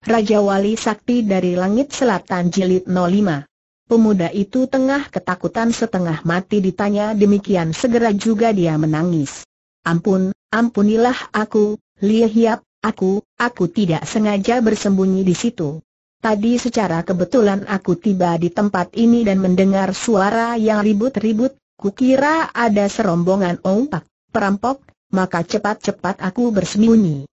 Raja Wali Sakti dari Langit Selatan Jilid 05. Pemuda itu tengah ketakutan setengah mati ditanya demikian segera juga dia menangis. Ampun, ampunilah aku, Liehiap, aku, aku tidak sengaja bersembunyi di situ. Tadi secara kebetulan aku tiba di tempat ini dan mendengar suara yang ribut-ribut, kukira ada serombongan ompak, perampok, maka cepat-cepat aku bersembunyi.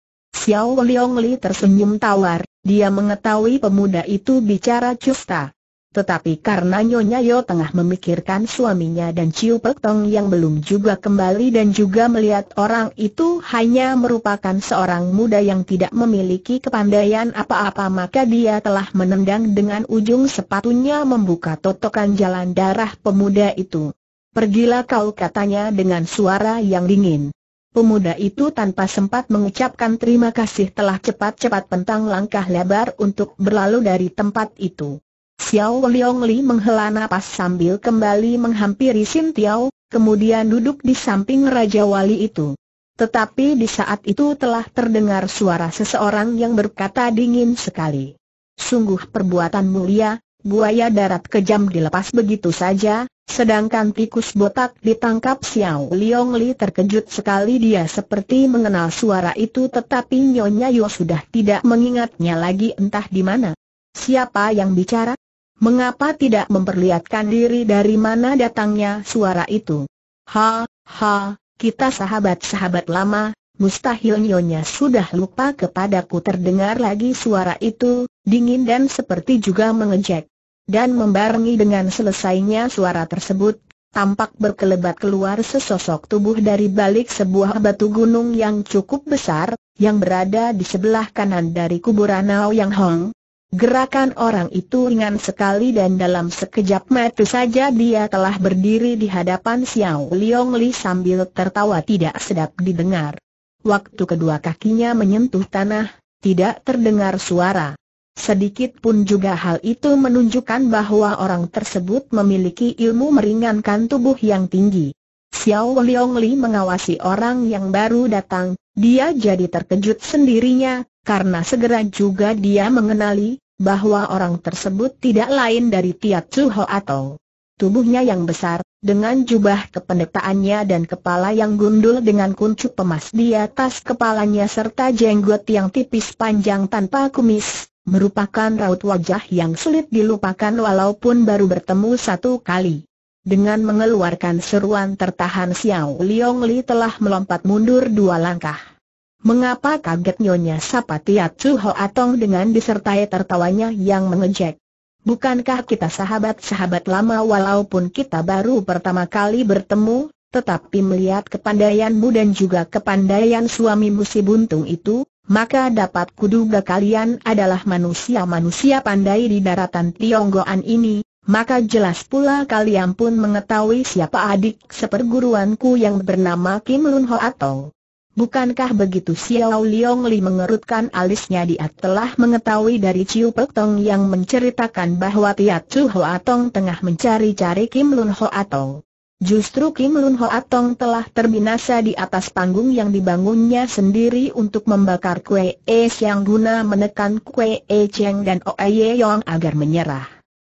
Xiao Liong Li tersenyum tawar, dia mengetahui pemuda itu bicara custa. Tetapi karena Nyonya Yo tengah memikirkan suaminya dan Ciu Pek yang belum juga kembali dan juga melihat orang itu hanya merupakan seorang muda yang tidak memiliki kepandaian apa-apa maka dia telah menendang dengan ujung sepatunya membuka totokan jalan darah pemuda itu. Pergilah kau katanya dengan suara yang dingin. Pemuda itu tanpa sempat mengucapkan terima kasih telah cepat-cepat pentang langkah lebar untuk berlalu dari tempat itu. Xiao Liong Li menghela napas sambil kembali menghampiri Sin Tiao, kemudian duduk di samping Raja Wali itu. Tetapi di saat itu telah terdengar suara seseorang yang berkata dingin sekali. Sungguh perbuatan mulia, buaya darat kejam dilepas begitu saja, sedangkan tikus botak ditangkap Xiao Liong Li terkejut sekali dia seperti mengenal suara itu tetapi Nyonya Yo sudah tidak mengingatnya lagi entah di mana. Siapa yang bicara? Mengapa tidak memperlihatkan diri dari mana datangnya suara itu? Ha, ha, kita sahabat-sahabat lama, Mustahil Nyonya sudah lupa kepadaku terdengar lagi suara itu, dingin dan seperti juga mengejek dan membarengi dengan selesainya suara tersebut, tampak berkelebat keluar sesosok tubuh dari balik sebuah batu gunung yang cukup besar, yang berada di sebelah kanan dari kuburan Nao Yang Hong. Gerakan orang itu ringan sekali dan dalam sekejap mata saja dia telah berdiri di hadapan Xiao Liong Li sambil tertawa tidak sedap didengar. Waktu kedua kakinya menyentuh tanah, tidak terdengar suara. Sedikit pun juga hal itu menunjukkan bahwa orang tersebut memiliki ilmu meringankan tubuh yang tinggi. Xiao Liang Li mengawasi orang yang baru datang, dia jadi terkejut sendirinya, karena segera juga dia mengenali, bahwa orang tersebut tidak lain dari Tiat Chu atau tubuhnya yang besar, dengan jubah kependetaannya dan kepala yang gundul dengan kuncup emas di atas kepalanya serta jenggot yang tipis panjang tanpa kumis merupakan raut wajah yang sulit dilupakan walaupun baru bertemu satu kali. Dengan mengeluarkan seruan tertahan Xiao Liong Li telah melompat mundur dua langkah. Mengapa kaget Nyonya Sapa Tiat Chu Ho Atong dengan disertai tertawanya yang mengejek? Bukankah kita sahabat-sahabat lama walaupun kita baru pertama kali bertemu, tetapi melihat kepandaianmu dan juga kepandaian suamimu si buntung itu, maka dapat kuduga kalian adalah manusia-manusia pandai di daratan Tionggoan ini, maka jelas pula kalian pun mengetahui siapa adik seperguruanku yang bernama Kim Lun Ho Atong. Bukankah begitu Xiao Liong Li mengerutkan alisnya dia telah mengetahui dari Ciu Pek Tong yang menceritakan bahwa Tiat Chu Ho Atong tengah mencari-cari Kim Lun Ho Atong. Justru Kim Lun Ho Atong telah terbinasa di atas panggung yang dibangunnya sendiri untuk membakar Kue E Siang guna menekan Kue E Cheng dan O e Ye Yong agar menyerah.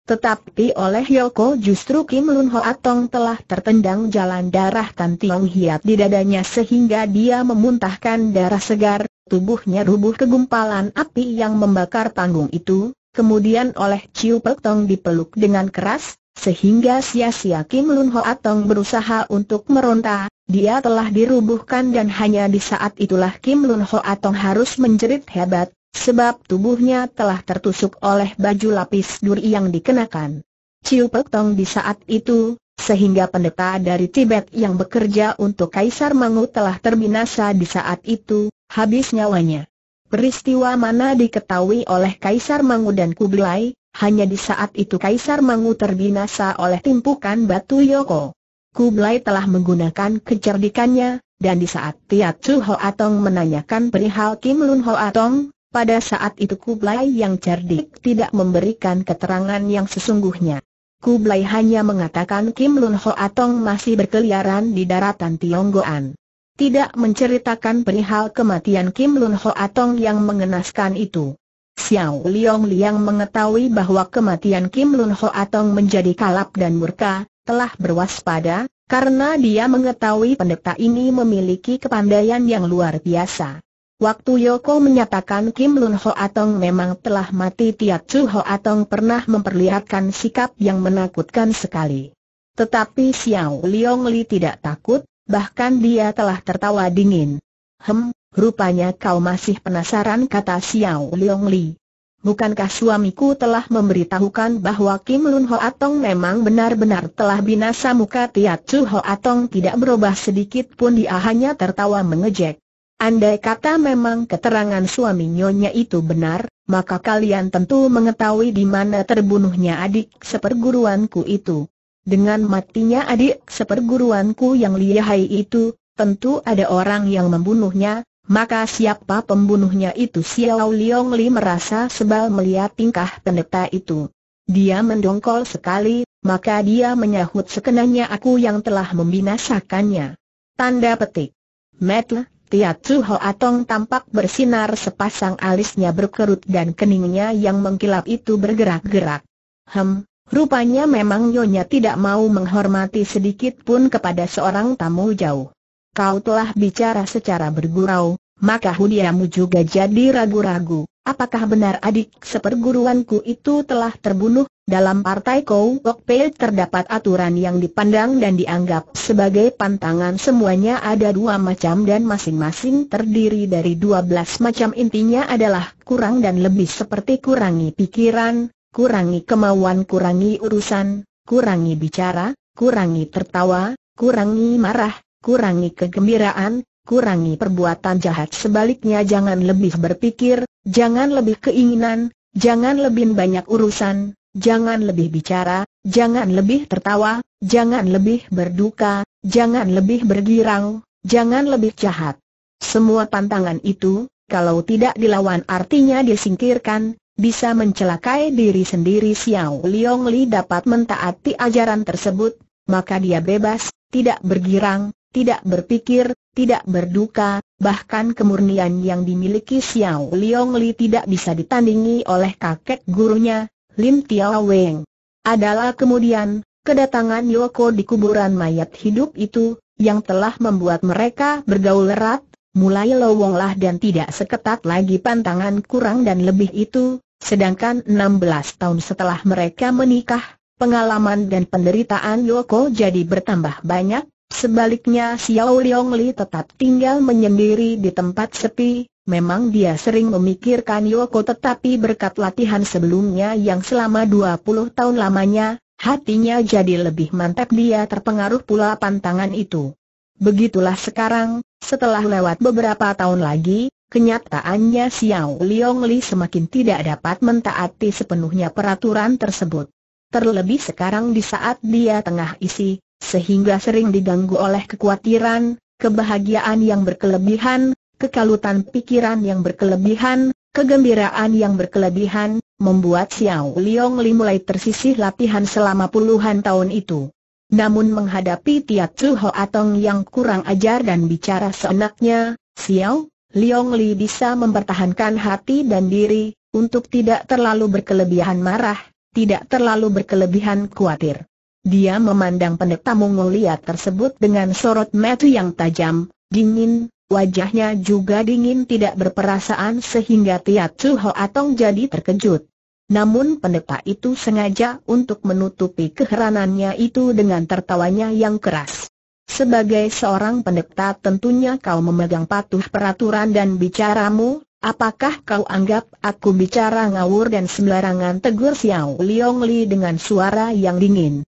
Tetapi oleh Yoko justru Kim Lun Ho Atong telah tertendang jalan darah Tan Tiong Hiat di dadanya sehingga dia memuntahkan darah segar, tubuhnya rubuh kegumpalan api yang membakar panggung itu, kemudian oleh Chiu Pek Tong dipeluk dengan keras, sehingga sia-sia Kim Lun Ho Atong berusaha untuk meronta, dia telah dirubuhkan dan hanya di saat itulah Kim Lun Ho Atong harus menjerit hebat, sebab tubuhnya telah tertusuk oleh baju lapis duri yang dikenakan. Ciu Pek Tong di saat itu, sehingga pendeta dari Tibet yang bekerja untuk Kaisar Mangu telah terbinasa di saat itu, habis nyawanya. Peristiwa mana diketahui oleh Kaisar Mangu dan Kublai, hanya di saat itu Kaisar Mangu terbinasa oleh timpukan batu Yoko. Kublai telah menggunakan kecerdikannya, dan di saat Tiat Chu Atong menanyakan perihal Kim Lun Ho Atong, pada saat itu Kublai yang cerdik tidak memberikan keterangan yang sesungguhnya. Kublai hanya mengatakan Kim Lun Ho Atong masih berkeliaran di daratan Tionggoan. Tidak menceritakan perihal kematian Kim Lun Ho Atong yang mengenaskan itu. Xiao Liang Liang mengetahui bahwa kematian Kim Lun Ho Atong menjadi kalap dan murka, telah berwaspada, karena dia mengetahui pendeta ini memiliki kepandaian yang luar biasa. Waktu Yoko menyatakan Kim Lun Ho Atong memang telah mati Tiat Chu Ho Atong pernah memperlihatkan sikap yang menakutkan sekali. Tetapi Xiao Liang Li tidak takut, bahkan dia telah tertawa dingin. Hem, Rupanya kau masih penasaran kata Xiao Leong Li. Bukankah suamiku telah memberitahukan bahwa Kim Lun Ho Atong memang benar-benar telah binasa muka Tiat Chu Ho Atong tidak berubah sedikit pun dia hanya tertawa mengejek. Andai kata memang keterangan suami nyonya itu benar, maka kalian tentu mengetahui di mana terbunuhnya adik seperguruanku itu. Dengan matinya adik seperguruanku yang lihai itu, tentu ada orang yang membunuhnya, maka siapa pembunuhnya itu Xiao Liong Li merasa sebal melihat tingkah pendeta itu. Dia mendongkol sekali, maka dia menyahut sekenanya aku yang telah membinasakannya. Tanda petik. Metle, Tiatsu Ho Atong tampak bersinar sepasang alisnya berkerut dan keningnya yang mengkilap itu bergerak-gerak. Hem, rupanya memang Nyonya tidak mau menghormati sedikit pun kepada seorang tamu jauh. Kau telah bicara secara bergurau, maka Hudiamu juga jadi ragu-ragu. Apakah benar adik seperguruanku itu telah terbunuh? Dalam partai Kou Pei terdapat aturan yang dipandang dan dianggap sebagai pantangan semuanya ada dua macam dan masing-masing terdiri dari dua belas macam intinya adalah kurang dan lebih seperti kurangi pikiran, kurangi kemauan, kurangi urusan, kurangi bicara, kurangi tertawa, kurangi marah, kurangi kegembiraan, kurangi perbuatan jahat sebaliknya jangan lebih berpikir, jangan lebih keinginan, jangan lebih banyak urusan, jangan lebih bicara, jangan lebih tertawa, jangan lebih berduka, jangan lebih bergirang, jangan lebih jahat. Semua pantangan itu, kalau tidak dilawan artinya disingkirkan, bisa mencelakai diri sendiri Xiao Liong Li dapat mentaati ajaran tersebut, maka dia bebas, tidak bergirang, tidak berpikir, tidak berduka, bahkan kemurnian yang dimiliki Xiao Liong Li tidak bisa ditandingi oleh kakek gurunya, Lim Tiao Weng. Adalah kemudian, kedatangan Yoko di kuburan mayat hidup itu, yang telah membuat mereka bergaul erat, mulai lowonglah dan tidak seketat lagi pantangan kurang dan lebih itu, sedangkan 16 tahun setelah mereka menikah, pengalaman dan penderitaan Yoko jadi bertambah banyak, Sebaliknya Xiao Liang Li tetap tinggal menyendiri di tempat sepi, memang dia sering memikirkan Yoko tetapi berkat latihan sebelumnya yang selama dua puluh tahun lamanya, hatinya jadi lebih mantap dia terpengaruh pula pantangan itu. Begitulah sekarang, setelah lewat beberapa tahun lagi, kenyataannya Xiao Liang Li semakin tidak dapat mentaati sepenuhnya peraturan tersebut. Terlebih sekarang di saat dia tengah isi, sehingga sering diganggu oleh kekhawatiran, kebahagiaan yang berkelebihan, kekalutan pikiran yang berkelebihan, kegembiraan yang berkelebihan, membuat Xiao Liong Li mulai tersisih latihan selama puluhan tahun itu. Namun menghadapi Tiat Chu Ho Atong yang kurang ajar dan bicara seenaknya, Xiao Liong Li bisa mempertahankan hati dan diri, untuk tidak terlalu berkelebihan marah, tidak terlalu berkelebihan khawatir. Dia memandang pendeta Mongolia tersebut dengan sorot mata yang tajam, dingin, wajahnya juga dingin tidak berperasaan sehingga Suho Atong jadi terkejut. Namun pendeta itu sengaja untuk menutupi keheranannya itu dengan tertawanya yang keras. Sebagai seorang pendeta tentunya kau memegang patuh peraturan dan bicaramu, apakah kau anggap aku bicara ngawur dan sembarangan tegur Xiao Liong Li dengan suara yang dingin.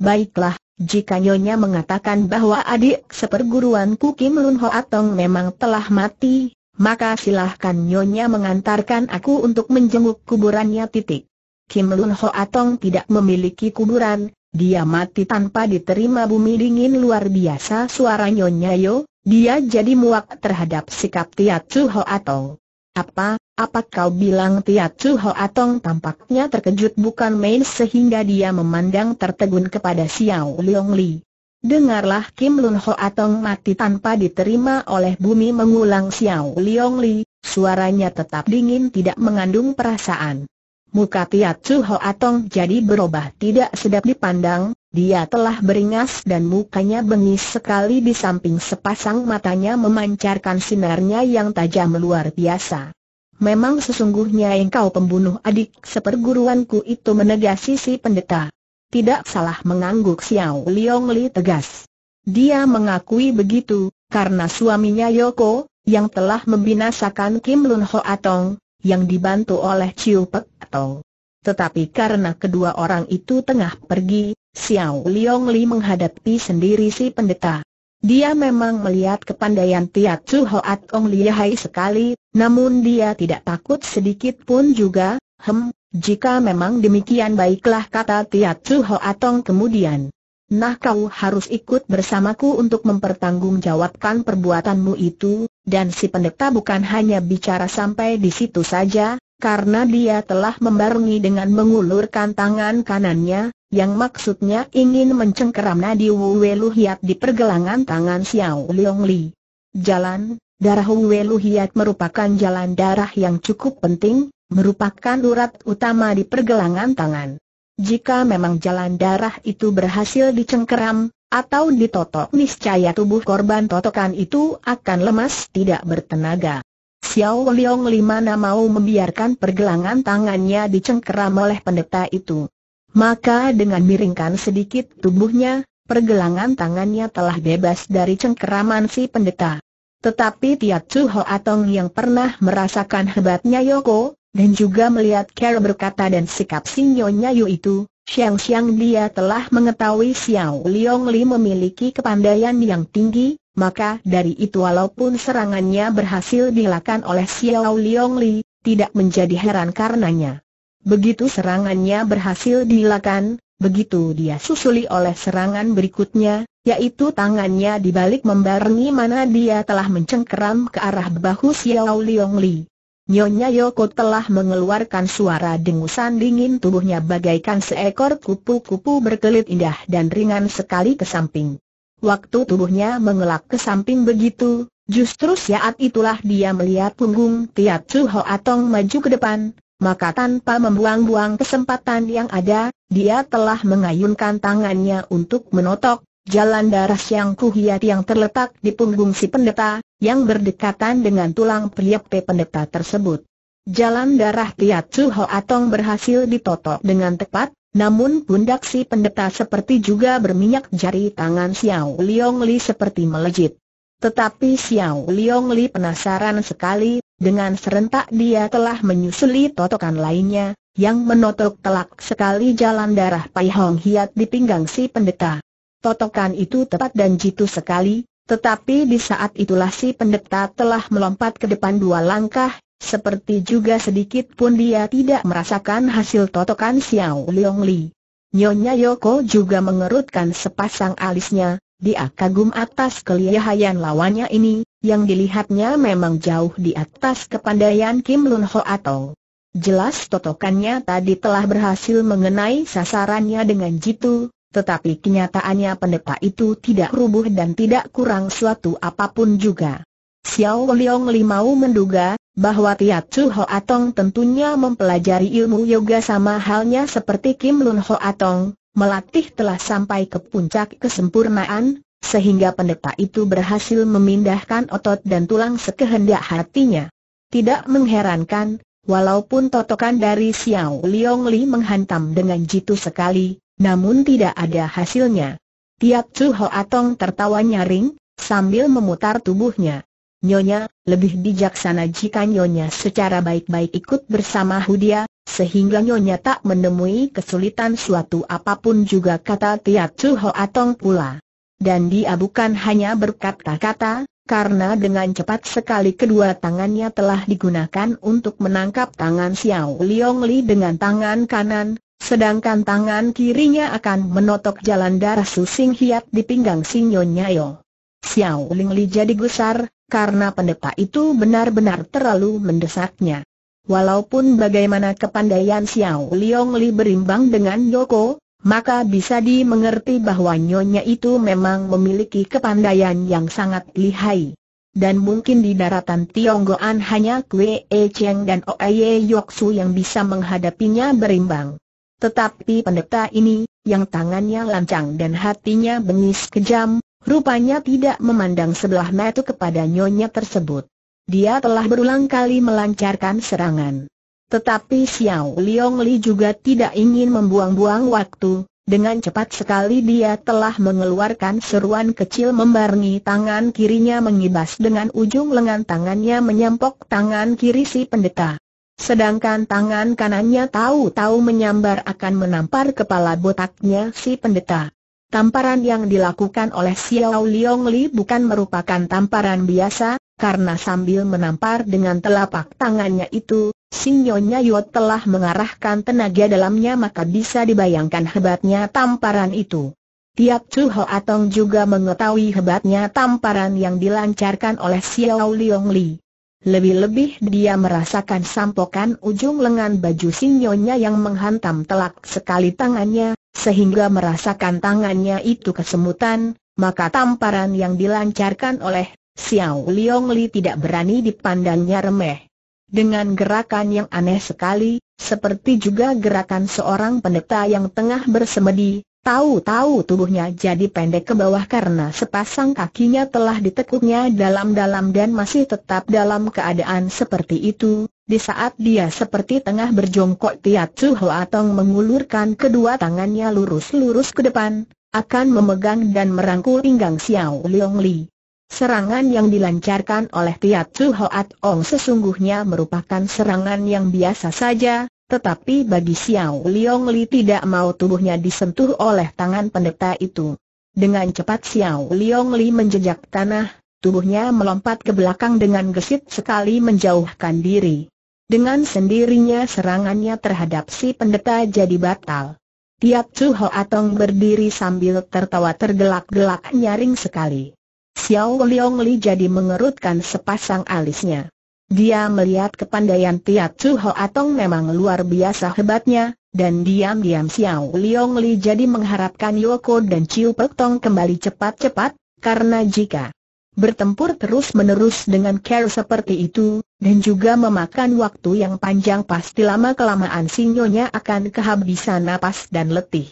Baiklah, jika Nyonya mengatakan bahwa adik seperguruan Kim Lun Ho Atong memang telah mati, maka silahkan Nyonya mengantarkan aku untuk menjenguk kuburannya titik. Kim Lun Ho Atong tidak memiliki kuburan, dia mati tanpa diterima bumi dingin luar biasa suara Nyonya Yo, dia jadi muak terhadap sikap Tiat Ho Atong. Apa, apa kau bilang Tiat Chu Atong tampaknya terkejut bukan main sehingga dia memandang tertegun kepada Xiao Leong Li. Dengarlah Kim Lun Atong mati tanpa diterima oleh bumi mengulang Xiao Leong Li, suaranya tetap dingin tidak mengandung perasaan. Muka Tiat Chu Atong jadi berubah tidak sedap dipandang, dia telah beringas dan mukanya bengis sekali di samping sepasang matanya memancarkan sinarnya yang tajam luar biasa memang sesungguhnya engkau pembunuh adik seperguruanku itu menegasi si pendeta. Tidak salah mengangguk Xiao Liong Li tegas. Dia mengakui begitu, karena suaminya Yoko, yang telah membinasakan Kim Lun Ho Atong, yang dibantu oleh Chiu Pek Atong. Tetapi karena kedua orang itu tengah pergi, Xiao Liong Li menghadapi sendiri si pendeta. Dia memang melihat kepandaian Tiat Chu Hoat Ong lihai sekali, namun dia tidak takut sedikit pun juga, hem, jika memang demikian baiklah kata Tiat Chu Hoat Ong kemudian. Nah kau harus ikut bersamaku untuk mempertanggungjawabkan perbuatanmu itu, dan si pendeta bukan hanya bicara sampai di situ saja, karena dia telah membarungi dengan mengulurkan tangan kanannya, yang maksudnya ingin mencengkeram nadi Wu Welu Hiat di pergelangan tangan Xiao Leong Li. Jalan, darah Wu Welu Hiat merupakan jalan darah yang cukup penting, merupakan urat utama di pergelangan tangan. Jika memang jalan darah itu berhasil dicengkeram, atau ditotok niscaya tubuh korban totokan itu akan lemas tidak bertenaga. Xiao Liong Limana mau membiarkan pergelangan tangannya dicengkeram oleh pendeta itu. Maka dengan miringkan sedikit tubuhnya, pergelangan tangannya telah bebas dari cengkeraman si pendeta. Tetapi Tiat Chu Atong yang pernah merasakan hebatnya Yoko, dan juga melihat cara berkata dan sikap sinyonya Yu itu, siang-siang dia telah mengetahui Xiao Liong Li memiliki kepandaian yang tinggi, maka dari itu walaupun serangannya berhasil dilakukan oleh Xiao Liang Li, tidak menjadi heran karenanya. Begitu serangannya berhasil dilakukan, begitu dia susuli oleh serangan berikutnya, yaitu tangannya dibalik membarengi mana dia telah mencengkeram ke arah bahu Xiao Liang Li. Nyonya Yoko telah mengeluarkan suara dengusan dingin tubuhnya bagaikan seekor kupu-kupu berkelit indah dan ringan sekali ke samping. Waktu tubuhnya mengelak ke samping begitu, justru saat itulah dia melihat punggung Tiat Chu Ho Atong maju ke depan, maka tanpa membuang-buang kesempatan yang ada, dia telah mengayunkan tangannya untuk menotok jalan darah Siang Kuhiat yang terletak di punggung si pendeta, yang berdekatan dengan tulang priap pendeta tersebut. Jalan darah Tiat Chu Ho Atong berhasil ditotok dengan tepat, namun pundak si pendeta seperti juga berminyak jari tangan Xiao Liong Li seperti melejit. Tetapi Xiao Liong Li penasaran sekali, dengan serentak dia telah menyusuli totokan lainnya, yang menotok telak sekali jalan darah Pai Hong Hiat di pinggang si pendeta. Totokan itu tepat dan jitu sekali, tetapi di saat itulah si pendeta telah melompat ke depan dua langkah, seperti juga sedikit pun dia tidak merasakan hasil totokan Xiao Leong Li. Nyonya Yoko juga mengerutkan sepasang alisnya, dia kagum atas kelihayan lawannya ini, yang dilihatnya memang jauh di atas kepandaian Kim Lun Ho atau Jelas totokannya tadi telah berhasil mengenai sasarannya dengan jitu, tetapi kenyataannya pendeta itu tidak rubuh dan tidak kurang suatu apapun juga. Xiao Leong Li mau menduga, bahwa Tiat Chu Ho Atong tentunya mempelajari ilmu yoga sama halnya seperti Kim Lun Ho Atong, melatih telah sampai ke puncak kesempurnaan, sehingga pendeta itu berhasil memindahkan otot dan tulang sekehendak hatinya. Tidak mengherankan, walaupun totokan dari Xiao Liong Li menghantam dengan jitu sekali, namun tidak ada hasilnya. Tiap Chu Ho Atong tertawa nyaring, sambil memutar tubuhnya. Nyonya, lebih bijaksana jika Nyonya secara baik-baik ikut bersama Hudia, sehingga Nyonya tak menemui kesulitan suatu apapun juga kata Tiacu Atong pula. Dan dia bukan hanya berkata-kata, karena dengan cepat sekali kedua tangannya telah digunakan untuk menangkap tangan Xiao Liong Li dengan tangan kanan, sedangkan tangan kirinya akan menotok jalan darah susing hiat di pinggang si Nyonya Yo. Xiao Ling Li jadi gusar, karena pendeta itu benar-benar terlalu mendesaknya. Walaupun bagaimana kepandaian Xiao Liong Li berimbang dengan Yoko, maka bisa dimengerti bahwa Nyonya itu memang memiliki kepandaian yang sangat lihai. Dan mungkin di daratan Tionggoan hanya Kwe E Cheng dan Oye Yoksu yang bisa menghadapinya berimbang. Tetapi pendeta ini, yang tangannya lancang dan hatinya bengis kejam, rupanya tidak memandang sebelah mata kepada nyonya tersebut. Dia telah berulang kali melancarkan serangan. Tetapi Xiao Liong Li juga tidak ingin membuang-buang waktu, dengan cepat sekali dia telah mengeluarkan seruan kecil membarengi tangan kirinya mengibas dengan ujung lengan tangannya menyampok tangan kiri si pendeta. Sedangkan tangan kanannya tahu-tahu menyambar akan menampar kepala botaknya si pendeta. Tamparan yang dilakukan oleh Xiao Liong Li bukan merupakan tamparan biasa, karena sambil menampar dengan telapak tangannya itu, Sinyonya Yuot telah mengarahkan tenaga dalamnya maka bisa dibayangkan hebatnya tamparan itu. Tiap Chu Ho Atong juga mengetahui hebatnya tamparan yang dilancarkan oleh Xiao Liong Li. Lebih-lebih dia merasakan sampokan ujung lengan baju Sinyonya yang menghantam telak sekali tangannya, sehingga merasakan tangannya itu kesemutan, maka tamparan yang dilancarkan oleh Xiao Liong Li tidak berani dipandangnya remeh. Dengan gerakan yang aneh sekali, seperti juga gerakan seorang pendeta yang tengah bersemedi, Tahu-tahu tubuhnya jadi pendek ke bawah karena sepasang kakinya telah ditekuknya dalam-dalam dan masih tetap dalam keadaan seperti itu. Di saat dia seperti tengah berjongkok Tiatsu Hoatong mengulurkan kedua tangannya lurus-lurus ke depan, akan memegang dan merangkul pinggang Xiao Leong Li. Serangan yang dilancarkan oleh Tiatsu Hoatong sesungguhnya merupakan serangan yang biasa saja, tetapi bagi Xiao Liong Li tidak mau tubuhnya disentuh oleh tangan pendeta itu. Dengan cepat Xiao Liong Li menjejak tanah, tubuhnya melompat ke belakang dengan gesit sekali menjauhkan diri. Dengan sendirinya serangannya terhadap si pendeta jadi batal. Tiap Chu Ho Atong berdiri sambil tertawa tergelak-gelak nyaring sekali. Xiao Liong Li jadi mengerutkan sepasang alisnya. Dia melihat kepandaian Tiat Chu Ho Atong memang luar biasa hebatnya, dan diam-diam Xiao Liong Li jadi mengharapkan Yoko dan Chiu Pek Tong kembali cepat-cepat, karena jika bertempur terus-menerus dengan care seperti itu, dan juga memakan waktu yang panjang pasti lama-kelamaan sinyonya akan kehabisan napas dan letih.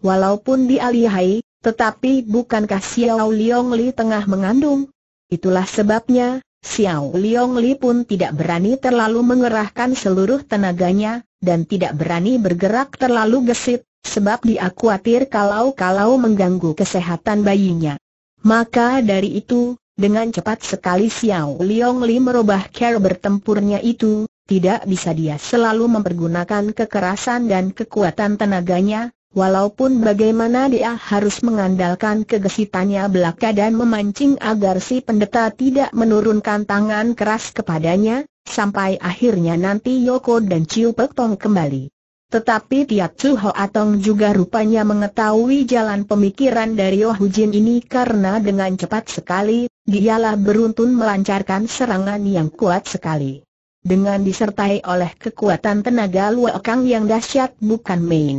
Walaupun dialihai, tetapi bukankah Xiao Liong Li tengah mengandung? Itulah sebabnya, Xiao Liong Li pun tidak berani terlalu mengerahkan seluruh tenaganya, dan tidak berani bergerak terlalu gesit, sebab dia khawatir kalau-kalau mengganggu kesehatan bayinya. Maka dari itu, dengan cepat sekali Xiao Liong Li merubah cara bertempurnya itu, tidak bisa dia selalu mempergunakan kekerasan dan kekuatan tenaganya, Walaupun bagaimana dia harus mengandalkan kegesitannya belaka dan memancing agar si pendeta tidak menurunkan tangan keras kepadanya, sampai akhirnya nanti Yoko dan Chiu Pek kembali. Tetapi Tiat Chu Ho Atong juga rupanya mengetahui jalan pemikiran dari Oh Jin ini karena dengan cepat sekali, dialah beruntun melancarkan serangan yang kuat sekali. Dengan disertai oleh kekuatan tenaga luakang yang dahsyat bukan main.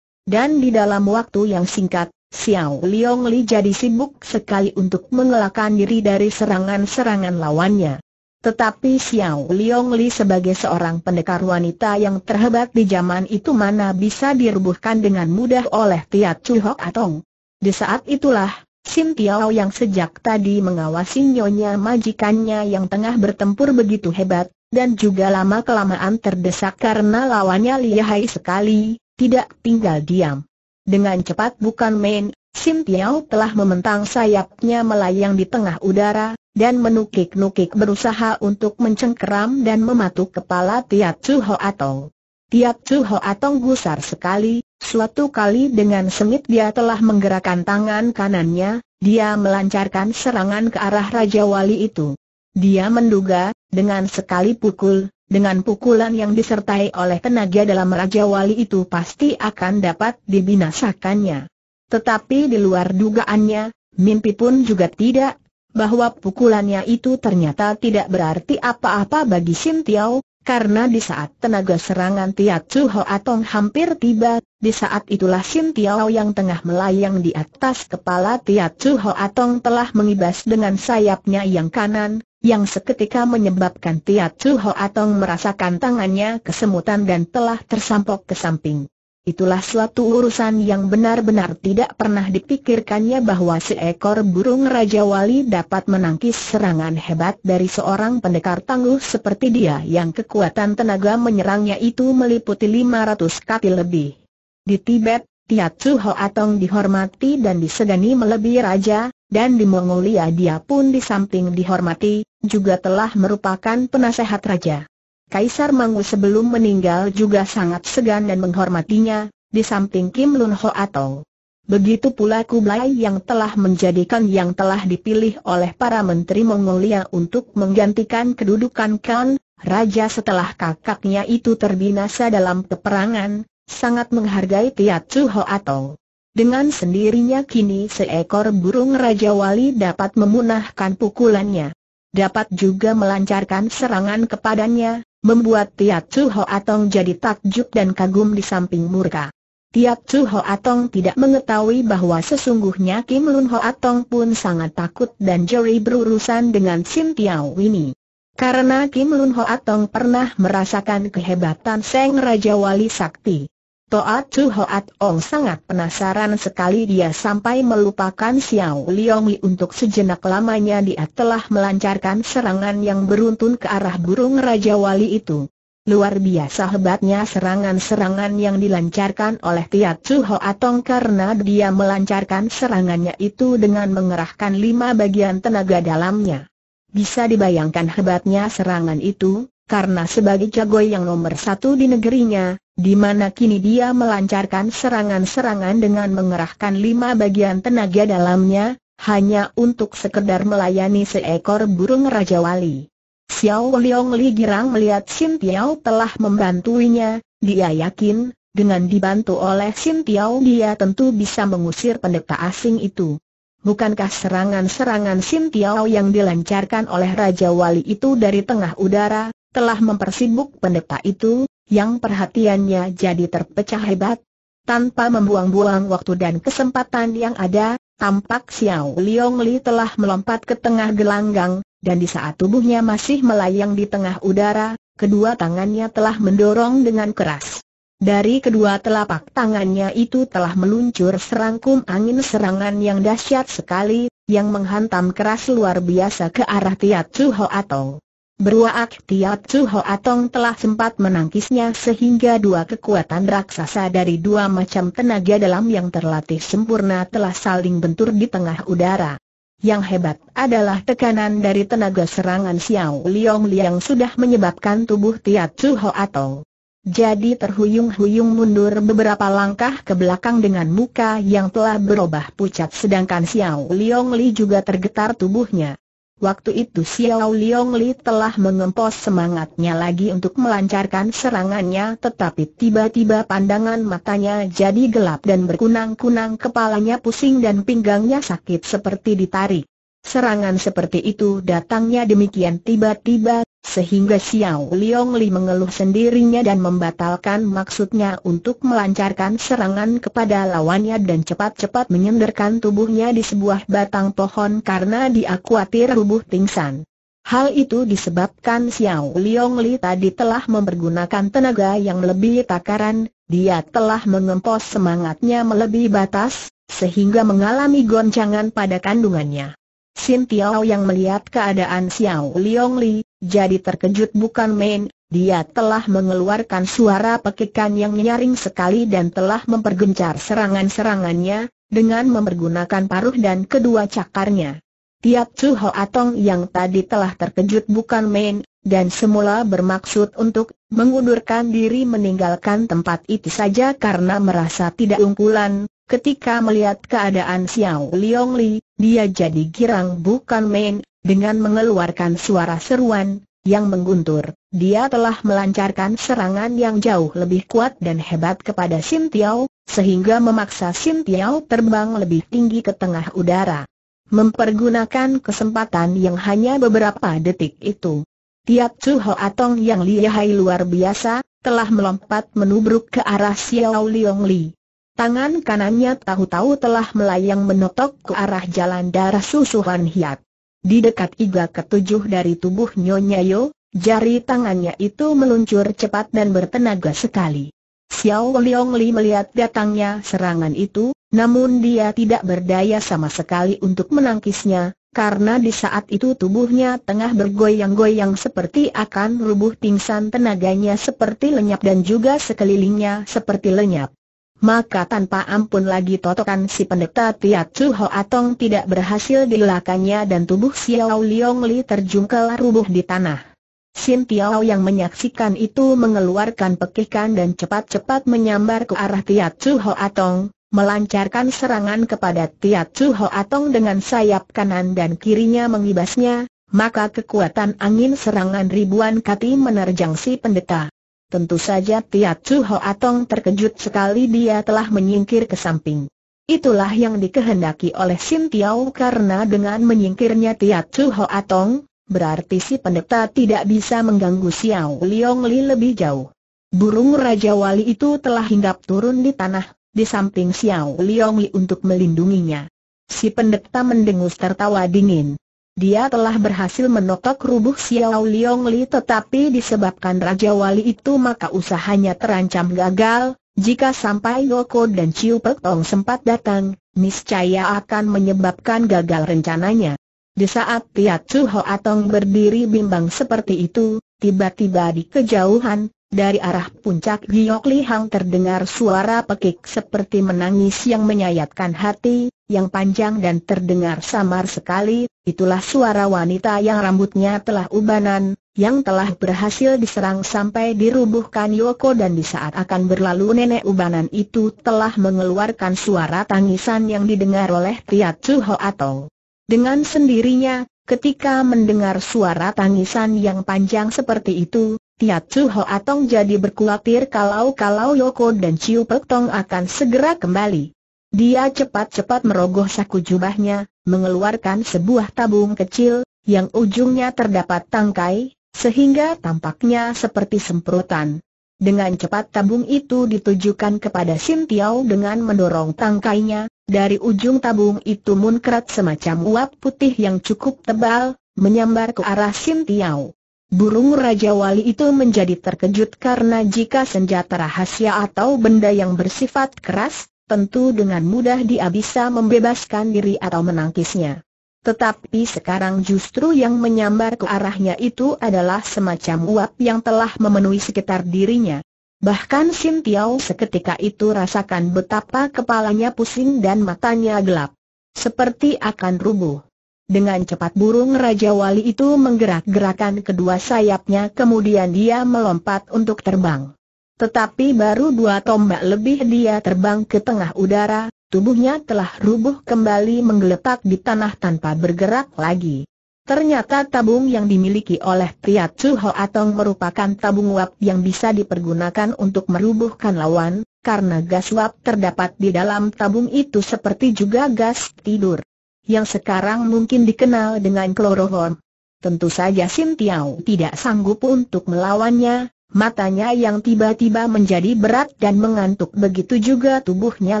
Dan di dalam waktu yang singkat, Xiao Liong Li jadi sibuk sekali untuk mengelakkan diri dari serangan-serangan lawannya. Tetapi Xiao Liong Li sebagai seorang pendekar wanita yang terhebat di zaman itu mana bisa dirubuhkan dengan mudah oleh Tiat Chu Hok Atong. Di saat itulah, Sim Tiao yang sejak tadi mengawasi nyonya majikannya yang tengah bertempur begitu hebat, dan juga lama-kelamaan terdesak karena lawannya lihai sekali, tidak tinggal diam. Dengan cepat bukan main, Sim Tiao telah mementang sayapnya melayang di tengah udara, dan menukik-nukik berusaha untuk mencengkeram dan mematuk kepala Tiat Chu Ho Atong. Tiat Chu Ho Atong gusar sekali, suatu kali dengan sengit dia telah menggerakkan tangan kanannya, dia melancarkan serangan ke arah Raja Wali itu. Dia menduga, dengan sekali pukul, dengan pukulan yang disertai oleh tenaga dalam Raja Wali itu pasti akan dapat dibinasakannya. Tetapi di luar dugaannya, mimpi pun juga tidak, bahwa pukulannya itu ternyata tidak berarti apa-apa bagi Sim Tiao, karena di saat tenaga serangan Tiat Chu Ho Atong hampir tiba, di saat itulah Sim Tiao yang tengah melayang di atas kepala Tiat Chu Ho Atong telah mengibas dengan sayapnya yang kanan, yang seketika menyebabkan Tiat Chu Atong merasakan tangannya kesemutan dan telah tersampok ke samping. Itulah suatu urusan yang benar-benar tidak pernah dipikirkannya bahwa seekor burung Raja Wali dapat menangkis serangan hebat dari seorang pendekar tangguh seperti dia yang kekuatan tenaga menyerangnya itu meliputi 500 kaki lebih. Di Tibet, Tiat Su Atong dihormati dan disegani melebihi raja, dan di Mongolia dia pun di samping dihormati, juga telah merupakan penasehat raja. Kaisar Mangu sebelum meninggal juga sangat segan dan menghormatinya, di samping Kim Lun Ho Atol. Begitu pula Kublai yang telah menjadikan yang telah dipilih oleh para menteri Mongolia untuk menggantikan kedudukan Khan, raja setelah kakaknya itu terbinasa dalam peperangan, sangat menghargai Tiat Chu Ho Atol. Dengan sendirinya kini seekor burung Raja Wali dapat memunahkan pukulannya. Dapat juga melancarkan serangan kepadanya, membuat Tiat Chu Ho Atong jadi takjub dan kagum di samping murka. Tiat Chu Ho Atong tidak mengetahui bahwa sesungguhnya Kim Lun Ho Atong pun sangat takut dan jeri berurusan dengan Sim Tiao Wini. Karena Kim Lun Ho Atong pernah merasakan kehebatan Seng Raja Wali Sakti. Toa Chu Hoat Ong oh, sangat penasaran sekali dia sampai melupakan Xiao Liomi untuk sejenak lamanya dia telah melancarkan serangan yang beruntun ke arah burung Raja Wali itu. Luar biasa hebatnya serangan-serangan yang dilancarkan oleh Tiat Chu Hoat Ong karena dia melancarkan serangannya itu dengan mengerahkan lima bagian tenaga dalamnya. Bisa dibayangkan hebatnya serangan itu, karena sebagai jago yang nomor satu di negerinya, di mana kini dia melancarkan serangan-serangan dengan mengerahkan lima bagian tenaga dalamnya, hanya untuk sekedar melayani seekor burung Raja Wali. Xiao Liong Li girang melihat Xin Tiao telah membantunya. dia yakin, dengan dibantu oleh Xin Tiao dia tentu bisa mengusir pendeta asing itu. Bukankah serangan-serangan Xin Tiao yang dilancarkan oleh Raja Wali itu dari tengah udara, telah mempersibuk pendeta itu, yang perhatiannya jadi terpecah hebat. Tanpa membuang-buang waktu dan kesempatan yang ada, tampak Xiao Liong Li telah melompat ke tengah gelanggang, dan di saat tubuhnya masih melayang di tengah udara, kedua tangannya telah mendorong dengan keras. Dari kedua telapak tangannya itu telah meluncur serangkum angin serangan yang dahsyat sekali, yang menghantam keras luar biasa ke arah Tiat Chu Ho atau. Beruak Tiat Chu Atong telah sempat menangkisnya sehingga dua kekuatan raksasa dari dua macam tenaga dalam yang terlatih sempurna telah saling bentur di tengah udara. Yang hebat adalah tekanan dari tenaga serangan Xiao Liong Liang sudah menyebabkan tubuh Tiat Chu Atong jadi terhuyung-huyung mundur beberapa langkah ke belakang dengan muka yang telah berubah pucat sedangkan Xiao Liong Li juga tergetar tubuhnya. Waktu itu Xiao Liong Li telah mengempos semangatnya lagi untuk melancarkan serangannya tetapi tiba-tiba pandangan matanya jadi gelap dan berkunang-kunang kepalanya pusing dan pinggangnya sakit seperti ditarik. Serangan seperti itu datangnya demikian tiba-tiba, sehingga Xiao Liong Li mengeluh sendirinya dan membatalkan maksudnya untuk melancarkan serangan kepada lawannya dan cepat-cepat menyenderkan tubuhnya di sebuah batang pohon karena dia khawatir rubuh pingsan. Hal itu disebabkan Xiao Liong Li tadi telah mempergunakan tenaga yang lebih takaran, dia telah mengempos semangatnya melebihi batas, sehingga mengalami goncangan pada kandungannya. Sin Tiao yang melihat keadaan Xiao Liong Li, jadi terkejut bukan main, dia telah mengeluarkan suara pekikan yang nyaring sekali dan telah mempergencar serangan-serangannya, dengan mempergunakan paruh dan kedua cakarnya. Tiap Chu Ho Atong yang tadi telah terkejut bukan main, dan semula bermaksud untuk mengundurkan diri meninggalkan tempat itu saja karena merasa tidak unggulan, ketika melihat keadaan Xiao Liong Li, dia jadi girang bukan main, dengan mengeluarkan suara seruan, yang mengguntur, dia telah melancarkan serangan yang jauh lebih kuat dan hebat kepada Sin Tiao, sehingga memaksa Sin Tiao terbang lebih tinggi ke tengah udara. Mempergunakan kesempatan yang hanya beberapa detik itu. Tiap Chu Ho Atong yang lihai luar biasa, telah melompat menubruk ke arah Xiao Liong Li. Tangan kanannya tahu-tahu telah melayang menotok ke arah jalan darah susuhan hiat. Di dekat iga ketujuh dari tubuh Nyonya Yo, jari tangannya itu meluncur cepat dan bertenaga sekali. Xiao Liong Li melihat datangnya serangan itu, namun dia tidak berdaya sama sekali untuk menangkisnya, karena di saat itu tubuhnya tengah bergoyang-goyang seperti akan rubuh pingsan tenaganya seperti lenyap dan juga sekelilingnya seperti lenyap maka tanpa ampun lagi totokan si pendeta Tiat Chu Ho Atong tidak berhasil dilakannya dan tubuh Xiao Liong Li terjungkel rubuh di tanah. Sin Tiao yang menyaksikan itu mengeluarkan pekikan dan cepat-cepat menyambar ke arah Tiat Chu Ho Atong, melancarkan serangan kepada Tiat Chu Ho Atong dengan sayap kanan dan kirinya mengibasnya, maka kekuatan angin serangan ribuan kati menerjang si pendeta. Tentu saja Chu Ho Atong terkejut sekali dia telah menyingkir ke samping. Itulah yang dikehendaki oleh Sin Tiao karena dengan menyingkirnya Chu Ho Atong, berarti si pendeta tidak bisa mengganggu Xiao Liong Li lebih jauh. Burung Raja Wali itu telah hinggap turun di tanah, di samping Xiao Liong Li untuk melindunginya. Si pendeta mendengus tertawa dingin. Dia telah berhasil menotok rubuh Xiao Liong Li tetapi disebabkan Raja Wali itu maka usahanya terancam gagal, jika sampai Yoko dan Chiu Pek Tong sempat datang, niscaya akan menyebabkan gagal rencananya. Di saat Tiat Chu Ho Atong berdiri bimbang seperti itu, tiba-tiba di kejauhan, dari arah puncak Giok Li Hang terdengar suara pekik seperti menangis yang menyayatkan hati, yang panjang dan terdengar samar sekali, itulah suara wanita yang rambutnya telah ubanan, yang telah berhasil diserang sampai dirubuhkan Yoko dan di saat akan berlalu nenek ubanan itu telah mengeluarkan suara tangisan yang didengar oleh Tia Chu atau. Dengan sendirinya, ketika mendengar suara tangisan yang panjang seperti itu, Tiat Chu Ho Atong jadi berkhawatir kalau-kalau Yoko dan Chiu Pek Tong akan segera kembali. Dia cepat-cepat merogoh saku jubahnya, mengeluarkan sebuah tabung kecil, yang ujungnya terdapat tangkai, sehingga tampaknya seperti semprotan. Dengan cepat tabung itu ditujukan kepada Sim Tiao dengan mendorong tangkainya, dari ujung tabung itu muncrat semacam uap putih yang cukup tebal, menyambar ke arah Sim Tiao. Burung Raja Wali itu menjadi terkejut karena jika senjata rahasia atau benda yang bersifat keras, tentu dengan mudah dia bisa membebaskan diri atau menangkisnya. Tetapi sekarang justru yang menyambar ke arahnya itu adalah semacam uap yang telah memenuhi sekitar dirinya. Bahkan Sin Tiao seketika itu rasakan betapa kepalanya pusing dan matanya gelap. Seperti akan rubuh. Dengan cepat burung Raja Wali itu menggerak-gerakan kedua sayapnya kemudian dia melompat untuk terbang. Tetapi baru dua tombak lebih dia terbang ke tengah udara, tubuhnya telah rubuh kembali menggeletak di tanah tanpa bergerak lagi. Ternyata tabung yang dimiliki oleh Tiat Chu Atong merupakan tabung uap yang bisa dipergunakan untuk merubuhkan lawan, karena gas uap terdapat di dalam tabung itu seperti juga gas tidur yang sekarang mungkin dikenal dengan kloroform. Tentu saja Sim Tiao tidak sanggup untuk melawannya, matanya yang tiba-tiba menjadi berat dan mengantuk begitu juga tubuhnya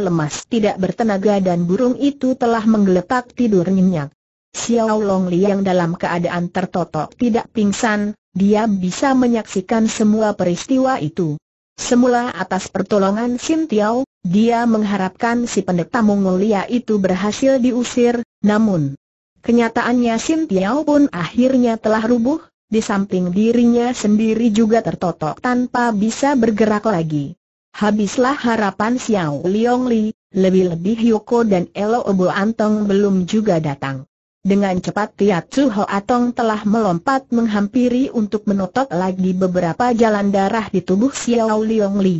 lemas tidak bertenaga dan burung itu telah menggeletak tidur nyenyak. Xiao Long Li yang dalam keadaan tertotok tidak pingsan, dia bisa menyaksikan semua peristiwa itu. Semula atas pertolongan Sim Tiao, dia mengharapkan si pendeta Mongolia itu berhasil diusir, namun, kenyataannya Sim Tiao pun akhirnya telah rubuh, di samping dirinya sendiri juga tertotok tanpa bisa bergerak lagi. Habislah harapan Xiao Liong Li, lebih-lebih Yoko dan Elo Obo Antong belum juga datang. Dengan cepat Tiat Su Atong telah melompat menghampiri untuk menotok lagi beberapa jalan darah di tubuh Xiao Liong Li.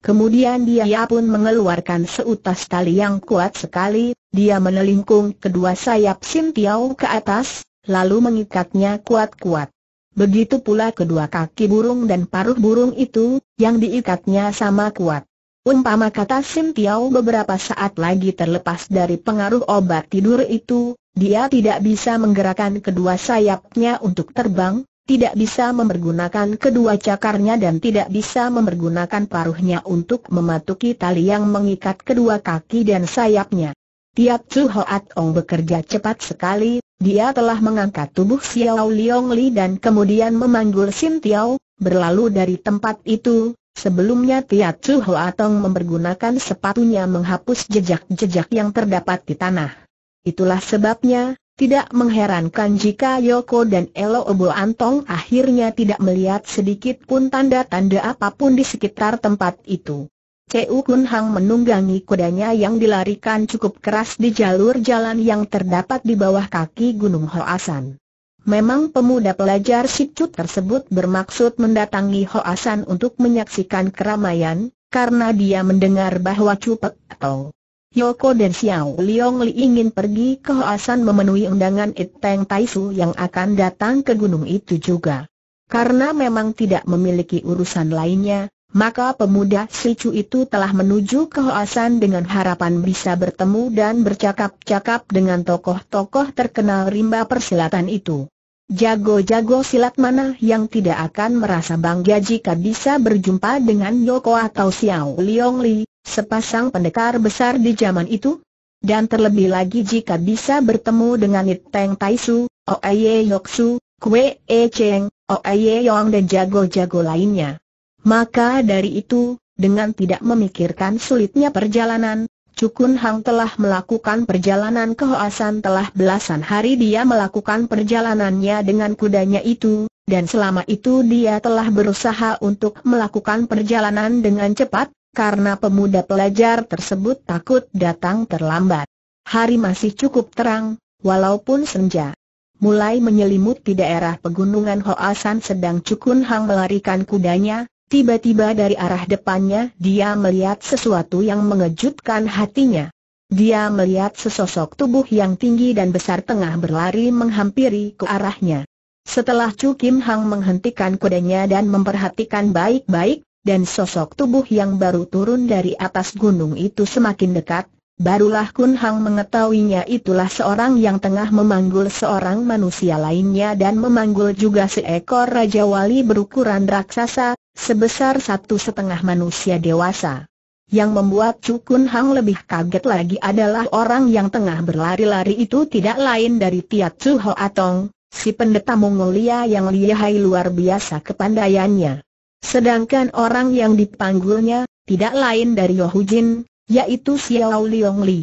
Kemudian dia pun mengeluarkan seutas tali yang kuat sekali, dia menelingkung kedua sayap Sim Tiao ke atas, lalu mengikatnya kuat-kuat. Begitu pula kedua kaki burung dan paruh burung itu, yang diikatnya sama kuat. Umpama kata Sim Tiao beberapa saat lagi terlepas dari pengaruh obat tidur itu, dia tidak bisa menggerakkan kedua sayapnya untuk terbang, tidak bisa mempergunakan kedua cakarnya dan tidak bisa mempergunakan paruhnya untuk mematuki tali yang mengikat kedua kaki dan sayapnya. Tiap Chu Hoat Ong bekerja cepat sekali, dia telah mengangkat tubuh Xiao Liong Li dan kemudian memanggul Sim Tiao, berlalu dari tempat itu. Sebelumnya Tiap Chu Hoat Ong mempergunakan sepatunya menghapus jejak-jejak yang terdapat di tanah. Itulah sebabnya, tidak mengherankan jika Yoko dan Elo Obo Antong akhirnya tidak melihat sedikit pun tanda-tanda apapun di sekitar tempat itu. Cu Kun Hang menunggangi kudanya yang dilarikan cukup keras di jalur jalan yang terdapat di bawah kaki Gunung Hoasan. Memang pemuda pelajar Sicut tersebut bermaksud mendatangi Hoasan untuk menyaksikan keramaian, karena dia mendengar bahwa Cupek atau Yoko dan Xiao Liong Li ingin pergi ke Hoasan memenuhi undangan Iteng Taisu yang akan datang ke gunung itu juga. Karena memang tidak memiliki urusan lainnya, maka pemuda Sicu itu telah menuju ke Hoasan dengan harapan bisa bertemu dan bercakap-cakap dengan tokoh-tokoh terkenal rimba persilatan itu. Jago-jago silat mana yang tidak akan merasa bangga jika bisa berjumpa dengan Yoko atau Xiao Liong Li, sepasang pendekar besar di zaman itu? Dan terlebih lagi jika bisa bertemu dengan Iteng Taisu, Oeye Yoksu, Kwe E Cheng, Oeye Yong dan jago-jago lainnya. Maka dari itu, dengan tidak memikirkan sulitnya perjalanan, Cukun Hang telah melakukan perjalanan ke Hoasan telah belasan hari dia melakukan perjalanannya dengan kudanya itu, dan selama itu dia telah berusaha untuk melakukan perjalanan dengan cepat, karena pemuda pelajar tersebut takut datang terlambat. Hari masih cukup terang, walaupun senja. Mulai menyelimut di daerah pegunungan Hoasan sedang Cukun Hang melarikan kudanya, Tiba-tiba dari arah depannya dia melihat sesuatu yang mengejutkan hatinya. Dia melihat sesosok tubuh yang tinggi dan besar tengah berlari menghampiri ke arahnya. Setelah Chu Kim Hang menghentikan kudanya dan memperhatikan baik-baik, dan sosok tubuh yang baru turun dari atas gunung itu semakin dekat, Barulah Kun Hang mengetahuinya itulah seorang yang tengah memanggul seorang manusia lainnya dan memanggul juga seekor Raja Wali berukuran raksasa, sebesar satu setengah manusia dewasa. Yang membuat Chu Kun Hang lebih kaget lagi adalah orang yang tengah berlari-lari itu tidak lain dari Tiat Chu Ho Atong, si pendeta Mongolia yang lihai luar biasa kepandaiannya. Sedangkan orang yang dipanggulnya, tidak lain dari Yohujin, yaitu Xiao Liong Li.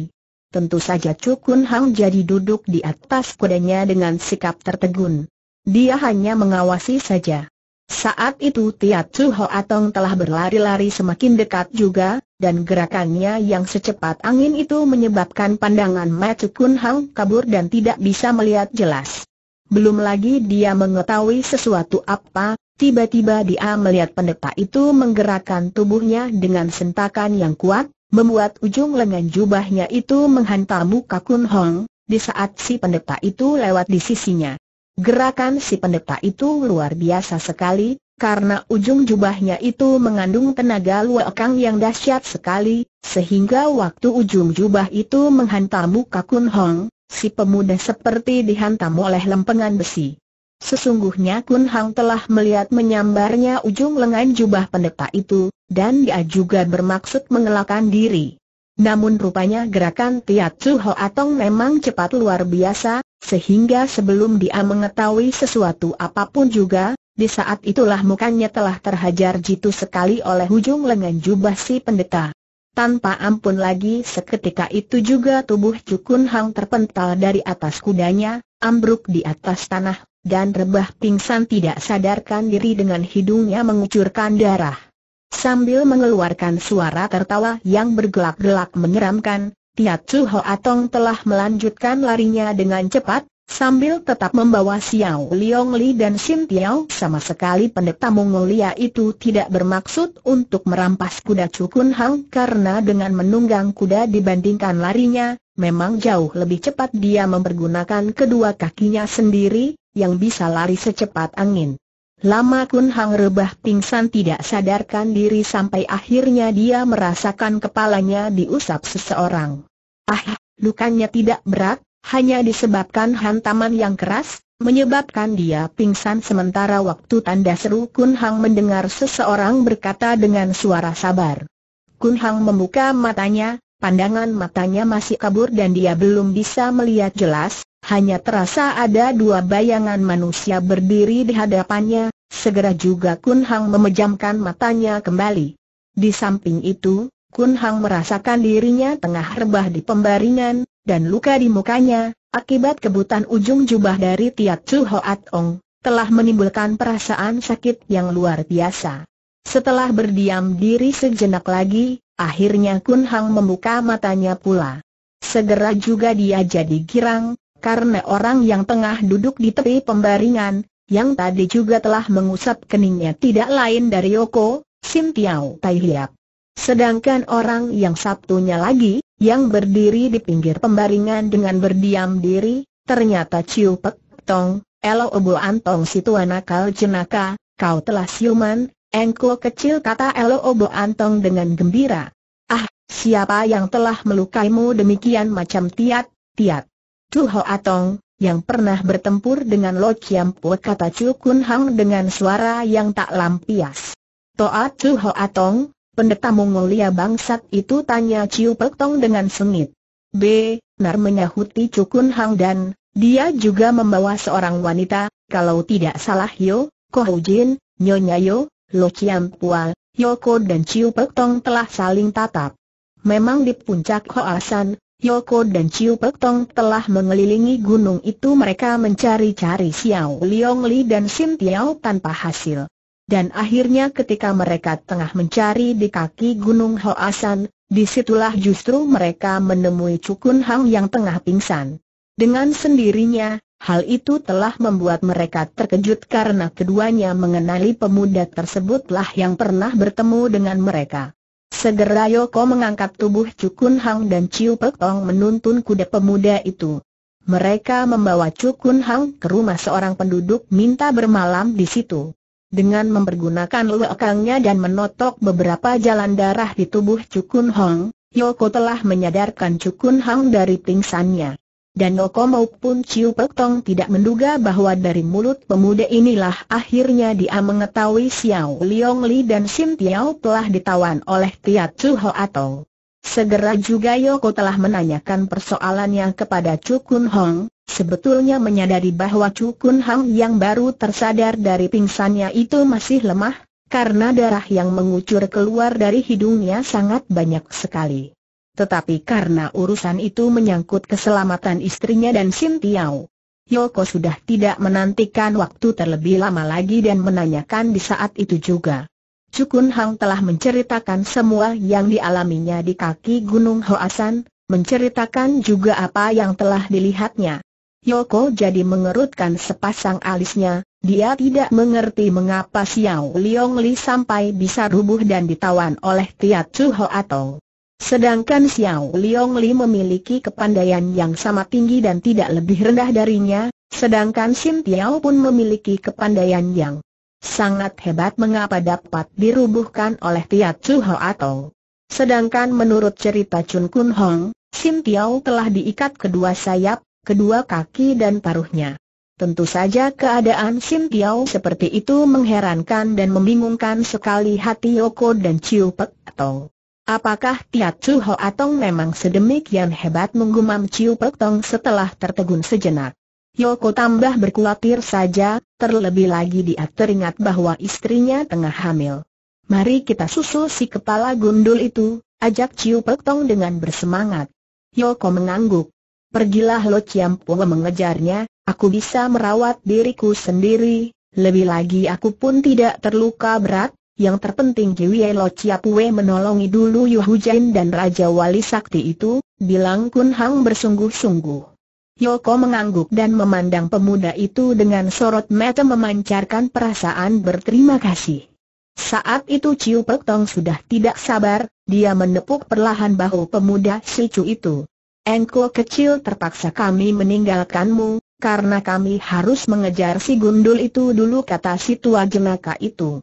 Tentu saja Kun Hang jadi duduk di atas kudanya dengan sikap tertegun. Dia hanya mengawasi saja. Saat itu Tiat Chu Atong telah berlari-lari semakin dekat juga, dan gerakannya yang secepat angin itu menyebabkan pandangan Ma Kun Hang kabur dan tidak bisa melihat jelas. Belum lagi dia mengetahui sesuatu apa, tiba-tiba dia melihat pendeta itu menggerakkan tubuhnya dengan sentakan yang kuat, Membuat ujung lengan jubahnya itu menghantam muka Kun Hong, di saat si pendeta itu lewat di sisinya. Gerakan si pendeta itu luar biasa sekali, karena ujung jubahnya itu mengandung tenaga luakang yang dahsyat sekali, sehingga waktu ujung jubah itu menghantam muka Kun Hong, si pemuda seperti dihantam oleh lempengan besi. Sesungguhnya Kun Hang telah melihat menyambarnya ujung lengan jubah pendeta itu, dan dia juga bermaksud mengelakkan diri. Namun rupanya gerakan Tiat Su Ho Atong memang cepat luar biasa, sehingga sebelum dia mengetahui sesuatu apapun juga, di saat itulah mukanya telah terhajar jitu sekali oleh ujung lengan jubah si pendeta. Tanpa ampun lagi seketika itu juga tubuh Cukun Hang terpental dari atas kudanya, ambruk di atas tanah, dan rebah pingsan tidak sadarkan diri dengan hidungnya mengucurkan darah. Sambil mengeluarkan suara tertawa yang bergelak-gelak menyeramkan, Tiap Tsu Ho Atong telah melanjutkan larinya dengan cepat, Sambil tetap membawa Xiao Liong Li dan Sim Tiao sama sekali pendeta Mongolia itu tidak bermaksud untuk merampas kuda Cukun Hang karena dengan menunggang kuda dibandingkan larinya, memang jauh lebih cepat dia mempergunakan kedua kakinya sendiri, yang bisa lari secepat angin. Lama Kun Hang rebah pingsan tidak sadarkan diri sampai akhirnya dia merasakan kepalanya diusap seseorang. Ah, lukanya tidak berat, hanya disebabkan hantaman yang keras, menyebabkan dia pingsan sementara waktu tanda seru Kun Hang mendengar seseorang berkata dengan suara sabar. Kun Hang membuka matanya, pandangan matanya masih kabur dan dia belum bisa melihat jelas, hanya terasa ada dua bayangan manusia berdiri di hadapannya, segera juga Kun Hang memejamkan matanya kembali. Di samping itu, Kun Hang merasakan dirinya tengah rebah di pembaringan, dan luka di mukanya, akibat kebutan ujung jubah dari Tiat Chu Hoat Ong, telah menimbulkan perasaan sakit yang luar biasa. Setelah berdiam diri sejenak lagi, akhirnya Kun Hang membuka matanya pula. Segera juga dia jadi girang, karena orang yang tengah duduk di tepi pembaringan, yang tadi juga telah mengusap keningnya tidak lain dari Yoko, Sintiao Tai Hiap. Sedangkan orang yang Sabtunya lagi, yang berdiri di pinggir pembaringan dengan berdiam diri, ternyata Ciu Pek Tong, Elo Obo Antong si tua nakal jenaka, kau telah siuman, engko kecil kata Elo Obo Antong dengan gembira. Ah, siapa yang telah melukaimu demikian macam tiat, tiat. Tu Ho Atong, yang pernah bertempur dengan Lo Chiam Pue kata Ciu Kun Hang dengan suara yang tak lampias. Toa Chu Ho Atong, Pendeta Mongolia bangsat itu tanya Ciu Pek Tong dengan sengit. B. Nar menyahuti Cukun Hang dan, dia juga membawa seorang wanita, kalau tidak salah Yo, Kohujin, Jin, Nyonya Yo, Lo Chiam Pua, Yoko dan Ciu Pek Tong telah saling tatap. Memang di puncak Hoasan, Yoko dan Ciu Pek Tong telah mengelilingi gunung itu mereka mencari-cari Xiao Liong Li dan Sim Tiao tanpa hasil. Dan akhirnya ketika mereka tengah mencari di kaki Gunung Hoasan, disitulah justru mereka menemui Cukun Hang yang tengah pingsan. Dengan sendirinya, hal itu telah membuat mereka terkejut karena keduanya mengenali pemuda tersebutlah yang pernah bertemu dengan mereka. Segera Yoko mengangkat tubuh Cukun Hang dan Ciu Pek menuntun kuda pemuda itu. Mereka membawa Cukun Hang ke rumah seorang penduduk minta bermalam di situ dengan mempergunakan lekangnya dan menotok beberapa jalan darah di tubuh Cukun Hong, Yoko telah menyadarkan Cukun Hong dari pingsannya. Dan Yoko maupun Ciu Pek Tong tidak menduga bahwa dari mulut pemuda inilah akhirnya dia mengetahui Xiao Liong Li dan Sim Tiao telah ditawan oleh Tia Chu Ho Atong. Segera juga Yoko telah menanyakan persoalannya kepada Cukun Hong, Sebetulnya menyadari bahwa Chu Kun Hang yang baru tersadar dari pingsannya itu masih lemah, karena darah yang mengucur keluar dari hidungnya sangat banyak sekali. Tetapi karena urusan itu menyangkut keselamatan istrinya dan Sin Tiao. Yoko sudah tidak menantikan waktu terlebih lama lagi dan menanyakan di saat itu juga. Chu Kun Hang telah menceritakan semua yang dialaminya di kaki Gunung Hoasan, menceritakan juga apa yang telah dilihatnya. Yoko jadi mengerutkan sepasang alisnya, dia tidak mengerti mengapa Xiao Liong Li sampai bisa rubuh dan ditawan oleh Tia Chu Ho Atong. Sedangkan Xiao Liong Li memiliki kepandaian yang sama tinggi dan tidak lebih rendah darinya, sedangkan Sim Tiao pun memiliki kepandaian yang sangat hebat mengapa dapat dirubuhkan oleh Tia Chu Ho Atong. Sedangkan menurut cerita Chun Kun Hong, Sim Tiao telah diikat kedua sayap, kedua kaki dan paruhnya. Tentu saja keadaan Sim Tiao seperti itu mengherankan dan membingungkan sekali hati Yoko dan Chiu Pek Tong. Apakah Tiat Chu Ho Atong memang sedemikian hebat menggumam Chiu Pek Tong setelah tertegun sejenak? Yoko tambah berkulatir saja, terlebih lagi dia teringat bahwa istrinya tengah hamil. Mari kita susul si kepala gundul itu, ajak Chiu Pek Tong dengan bersemangat. Yoko mengangguk. Pergilah Lo Chiam Pua mengejarnya, aku bisa merawat diriku sendiri, lebih lagi aku pun tidak terluka berat, yang terpenting Jiwie Lo Chiam Pua menolongi dulu Yu Jain dan Raja Wali Sakti itu, bilang Kun Hang bersungguh-sungguh. Yoko mengangguk dan memandang pemuda itu dengan sorot mata memancarkan perasaan berterima kasih. Saat itu Ciu Pek Tong sudah tidak sabar, dia menepuk perlahan bahu pemuda Sicu itu. Engko kecil terpaksa kami meninggalkanmu, karena kami harus mengejar si gundul itu dulu kata si tua jenaka itu.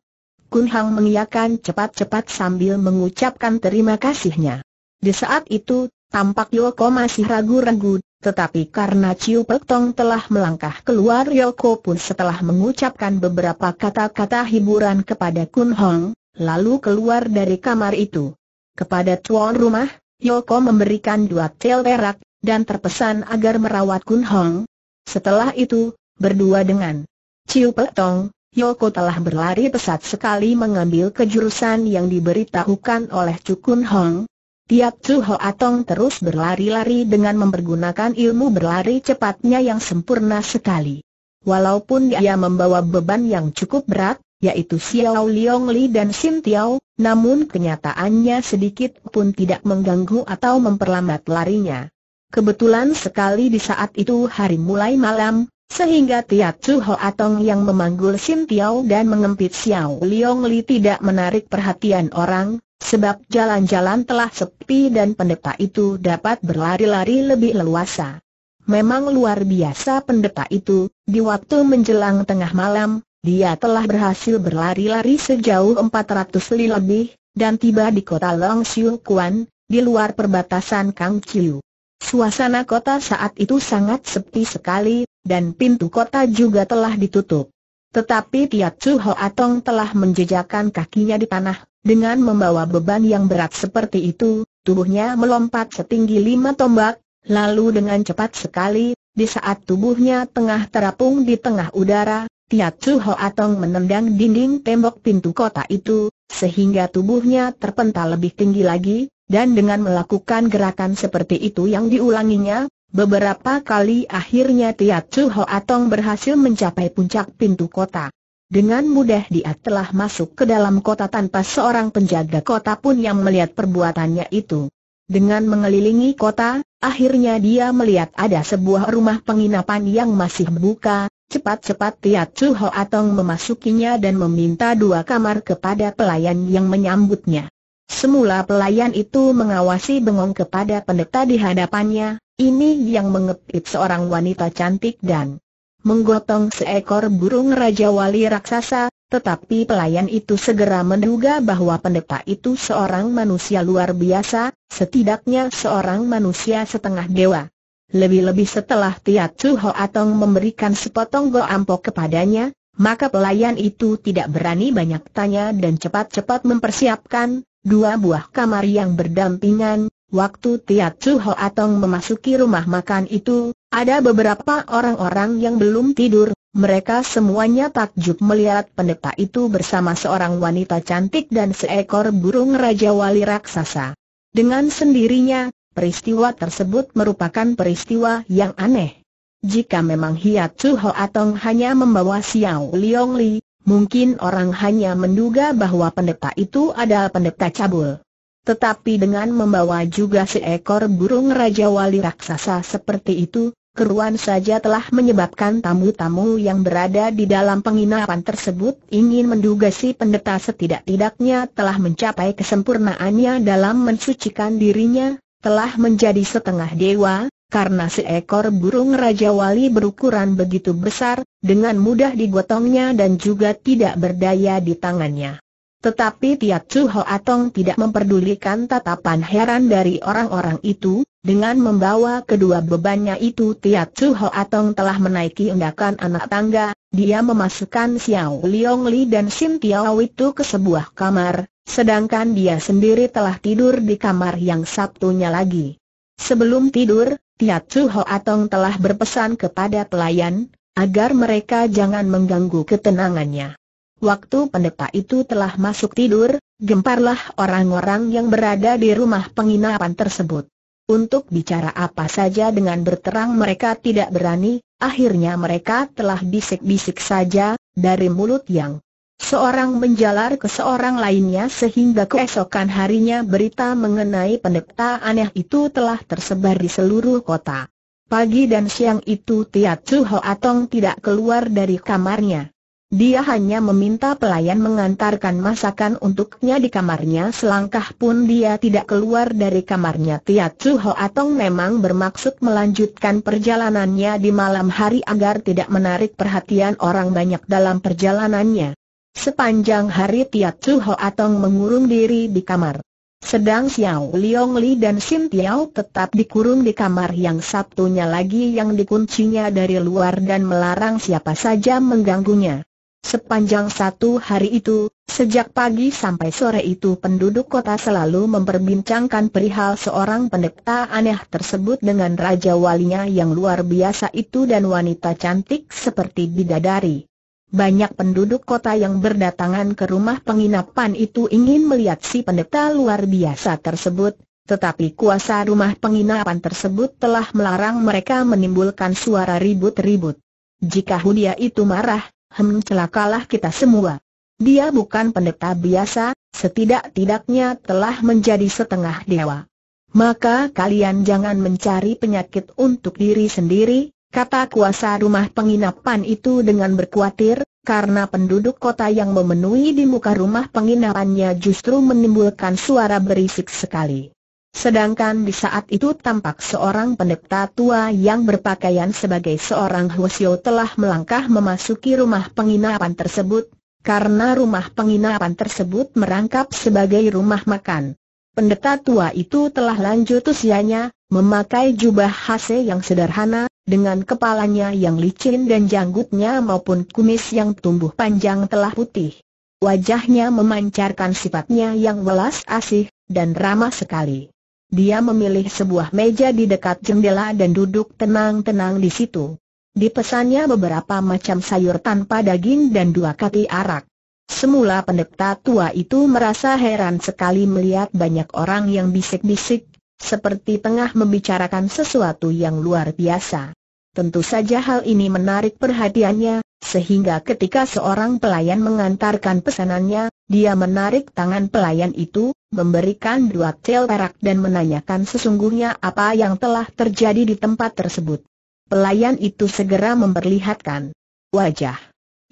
Kun Hang mengiyakan cepat-cepat sambil mengucapkan terima kasihnya. Di saat itu, tampak Yoko masih ragu-ragu, tetapi karena Ciu Pek Tong telah melangkah keluar Yoko pun setelah mengucapkan beberapa kata-kata hiburan kepada Kun Hong, lalu keluar dari kamar itu. Kepada tuan rumah, Yoko memberikan dua tel perak, dan terpesan agar merawat Kun Hong. Setelah itu, berdua dengan Ciu Petong, Yoko telah berlari pesat sekali mengambil kejurusan yang diberitahukan oleh Chu Kun Hong. Tiap Chu Ho Atong terus berlari-lari dengan mempergunakan ilmu berlari cepatnya yang sempurna sekali. Walaupun dia membawa beban yang cukup berat, yaitu Xiao Liong Li dan Xin Tiao, namun kenyataannya sedikit pun tidak mengganggu atau memperlambat larinya. Kebetulan sekali di saat itu hari mulai malam, sehingga Tiat Chu Ho Atong yang memanggul Xin Tiao dan mengempit Xiao Liong Li tidak menarik perhatian orang, sebab jalan-jalan telah sepi dan pendeta itu dapat berlari-lari lebih leluasa. Memang luar biasa pendeta itu, di waktu menjelang tengah malam, dia telah berhasil berlari-lari sejauh 400 li lebih, dan tiba di kota Long Siu Kuan, di luar perbatasan Kang Chiu. Suasana kota saat itu sangat sepi sekali, dan pintu kota juga telah ditutup. Tetapi Tiat Chu Ho Atong telah menjejakkan kakinya di tanah, dengan membawa beban yang berat seperti itu, tubuhnya melompat setinggi lima tombak, lalu dengan cepat sekali, di saat tubuhnya tengah terapung di tengah udara, Tiacu ya Atong menendang dinding tembok pintu kota itu, sehingga tubuhnya terpental lebih tinggi lagi, dan dengan melakukan gerakan seperti itu yang diulanginya, beberapa kali akhirnya Tiacu Atong berhasil mencapai puncak pintu kota. Dengan mudah dia telah masuk ke dalam kota tanpa seorang penjaga kota pun yang melihat perbuatannya itu. Dengan mengelilingi kota, akhirnya dia melihat ada sebuah rumah penginapan yang masih buka, Cepat-cepat Tia Chu Atong memasukinya dan meminta dua kamar kepada pelayan yang menyambutnya. Semula pelayan itu mengawasi bengong kepada pendeta di hadapannya, ini yang mengepit seorang wanita cantik dan menggotong seekor burung Raja Wali Raksasa, tetapi pelayan itu segera menduga bahwa pendeta itu seorang manusia luar biasa, setidaknya seorang manusia setengah dewa. Lebih-lebih setelah Tiat Chu Atong memberikan sepotong go ampok kepadanya, maka pelayan itu tidak berani banyak tanya dan cepat-cepat mempersiapkan dua buah kamar yang berdampingan. Waktu Tiat Chu Atong memasuki rumah makan itu, ada beberapa orang-orang yang belum tidur. Mereka semuanya takjub melihat pendeta itu bersama seorang wanita cantik dan seekor burung Raja Wali Raksasa. Dengan sendirinya, Peristiwa tersebut merupakan peristiwa yang aneh. Jika memang Hiat Chu Atong hanya membawa Xiao Liong Li, mungkin orang hanya menduga bahwa pendeta itu adalah pendeta cabul. Tetapi dengan membawa juga seekor burung Raja Wali Raksasa seperti itu, Keruan saja telah menyebabkan tamu-tamu yang berada di dalam penginapan tersebut ingin menduga si pendeta setidak-tidaknya telah mencapai kesempurnaannya dalam mensucikan dirinya, telah menjadi setengah dewa, karena seekor burung Raja Wali berukuran begitu besar, dengan mudah digotongnya dan juga tidak berdaya di tangannya. Tetapi Tiat Chu atong tidak memperdulikan tatapan heran dari orang-orang itu, dengan membawa kedua bebannya itu Tiat Chu atong telah menaiki undakan anak tangga, dia memasukkan Xiao Liong Li dan Sim Tiao itu ke sebuah kamar, Sedangkan dia sendiri telah tidur di kamar yang satunya lagi. Sebelum tidur, tiat Chu Atong telah berpesan kepada pelayan, agar mereka jangan mengganggu ketenangannya. Waktu pendeta itu telah masuk tidur, gemparlah orang-orang yang berada di rumah penginapan tersebut. Untuk bicara apa saja dengan berterang mereka tidak berani, akhirnya mereka telah bisik-bisik saja, dari mulut yang seorang menjalar ke seorang lainnya sehingga keesokan harinya berita mengenai pendeta aneh itu telah tersebar di seluruh kota. Pagi dan siang itu Tiat Chu Ho Atong tidak keluar dari kamarnya. Dia hanya meminta pelayan mengantarkan masakan untuknya di kamarnya selangkah pun dia tidak keluar dari kamarnya Tiat Chu Ho Atong memang bermaksud melanjutkan perjalanannya di malam hari agar tidak menarik perhatian orang banyak dalam perjalanannya. Sepanjang hari Tiat Chu Ho Atong mengurung diri di kamar. Sedang Xiao Liong Li dan Sim Tiao tetap dikurung di kamar yang Sabtunya lagi yang dikuncinya dari luar dan melarang siapa saja mengganggunya. Sepanjang satu hari itu, sejak pagi sampai sore itu penduduk kota selalu memperbincangkan perihal seorang pendeta aneh tersebut dengan raja walinya yang luar biasa itu dan wanita cantik seperti bidadari. Banyak penduduk kota yang berdatangan ke rumah penginapan itu ingin melihat si pendeta luar biasa tersebut, tetapi kuasa rumah penginapan tersebut telah melarang mereka menimbulkan suara ribut-ribut. Jika Hudia itu marah, hem celakalah kita semua. Dia bukan pendeta biasa, setidak-tidaknya telah menjadi setengah dewa. Maka kalian jangan mencari penyakit untuk diri sendiri, kata kuasa rumah penginapan itu dengan berkuatir, karena penduduk kota yang memenuhi di muka rumah penginapannya justru menimbulkan suara berisik sekali. Sedangkan di saat itu tampak seorang pendeta tua yang berpakaian sebagai seorang husyo telah melangkah memasuki rumah penginapan tersebut, karena rumah penginapan tersebut merangkap sebagai rumah makan. Pendeta tua itu telah lanjut usianya, memakai jubah hase yang sederhana, dengan kepalanya yang licin dan janggutnya maupun kumis yang tumbuh panjang telah putih. Wajahnya memancarkan sifatnya yang welas asih, dan ramah sekali. Dia memilih sebuah meja di dekat jendela dan duduk tenang-tenang di situ. Dipesannya beberapa macam sayur tanpa daging dan dua kati arak. Semula pendeta tua itu merasa heran sekali melihat banyak orang yang bisik-bisik, seperti tengah membicarakan sesuatu yang luar biasa. Tentu saja hal ini menarik perhatiannya, sehingga ketika seorang pelayan mengantarkan pesanannya, dia menarik tangan pelayan itu, memberikan dua tel perak dan menanyakan sesungguhnya apa yang telah terjadi di tempat tersebut. Pelayan itu segera memperlihatkan wajah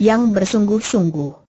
yang bersungguh-sungguh.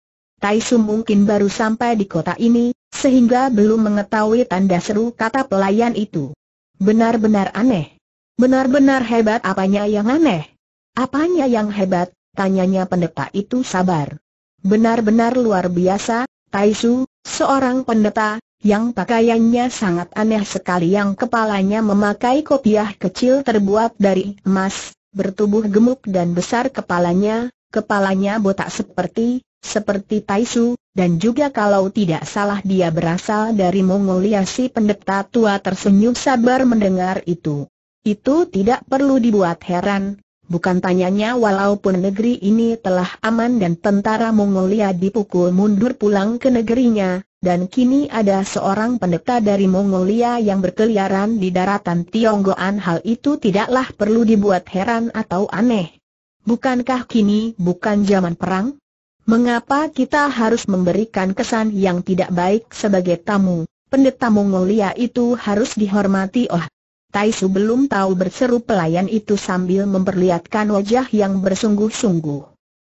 Tai Su mungkin baru sampai di kota ini, sehingga belum mengetahui tanda seru kata pelayan itu. Benar-benar aneh. Benar-benar hebat apanya yang aneh. Apanya yang hebat, tanyanya pendeta itu sabar. Benar-benar luar biasa, Tai Su, seorang pendeta, yang pakaiannya sangat aneh sekali yang kepalanya memakai kopiah kecil terbuat dari emas, bertubuh gemuk dan besar kepalanya, kepalanya botak seperti seperti Taisu, dan juga kalau tidak salah dia berasal dari Mongolia si pendeta tua tersenyum sabar mendengar itu. Itu tidak perlu dibuat heran, bukan tanyanya walaupun negeri ini telah aman dan tentara Mongolia dipukul mundur pulang ke negerinya, dan kini ada seorang pendeta dari Mongolia yang berkeliaran di daratan Tionggoan hal itu tidaklah perlu dibuat heran atau aneh. Bukankah kini bukan zaman perang? Mengapa kita harus memberikan kesan yang tidak baik sebagai tamu? Pendeta Mongolia itu harus dihormati oh. Taisu belum tahu berseru pelayan itu sambil memperlihatkan wajah yang bersungguh-sungguh.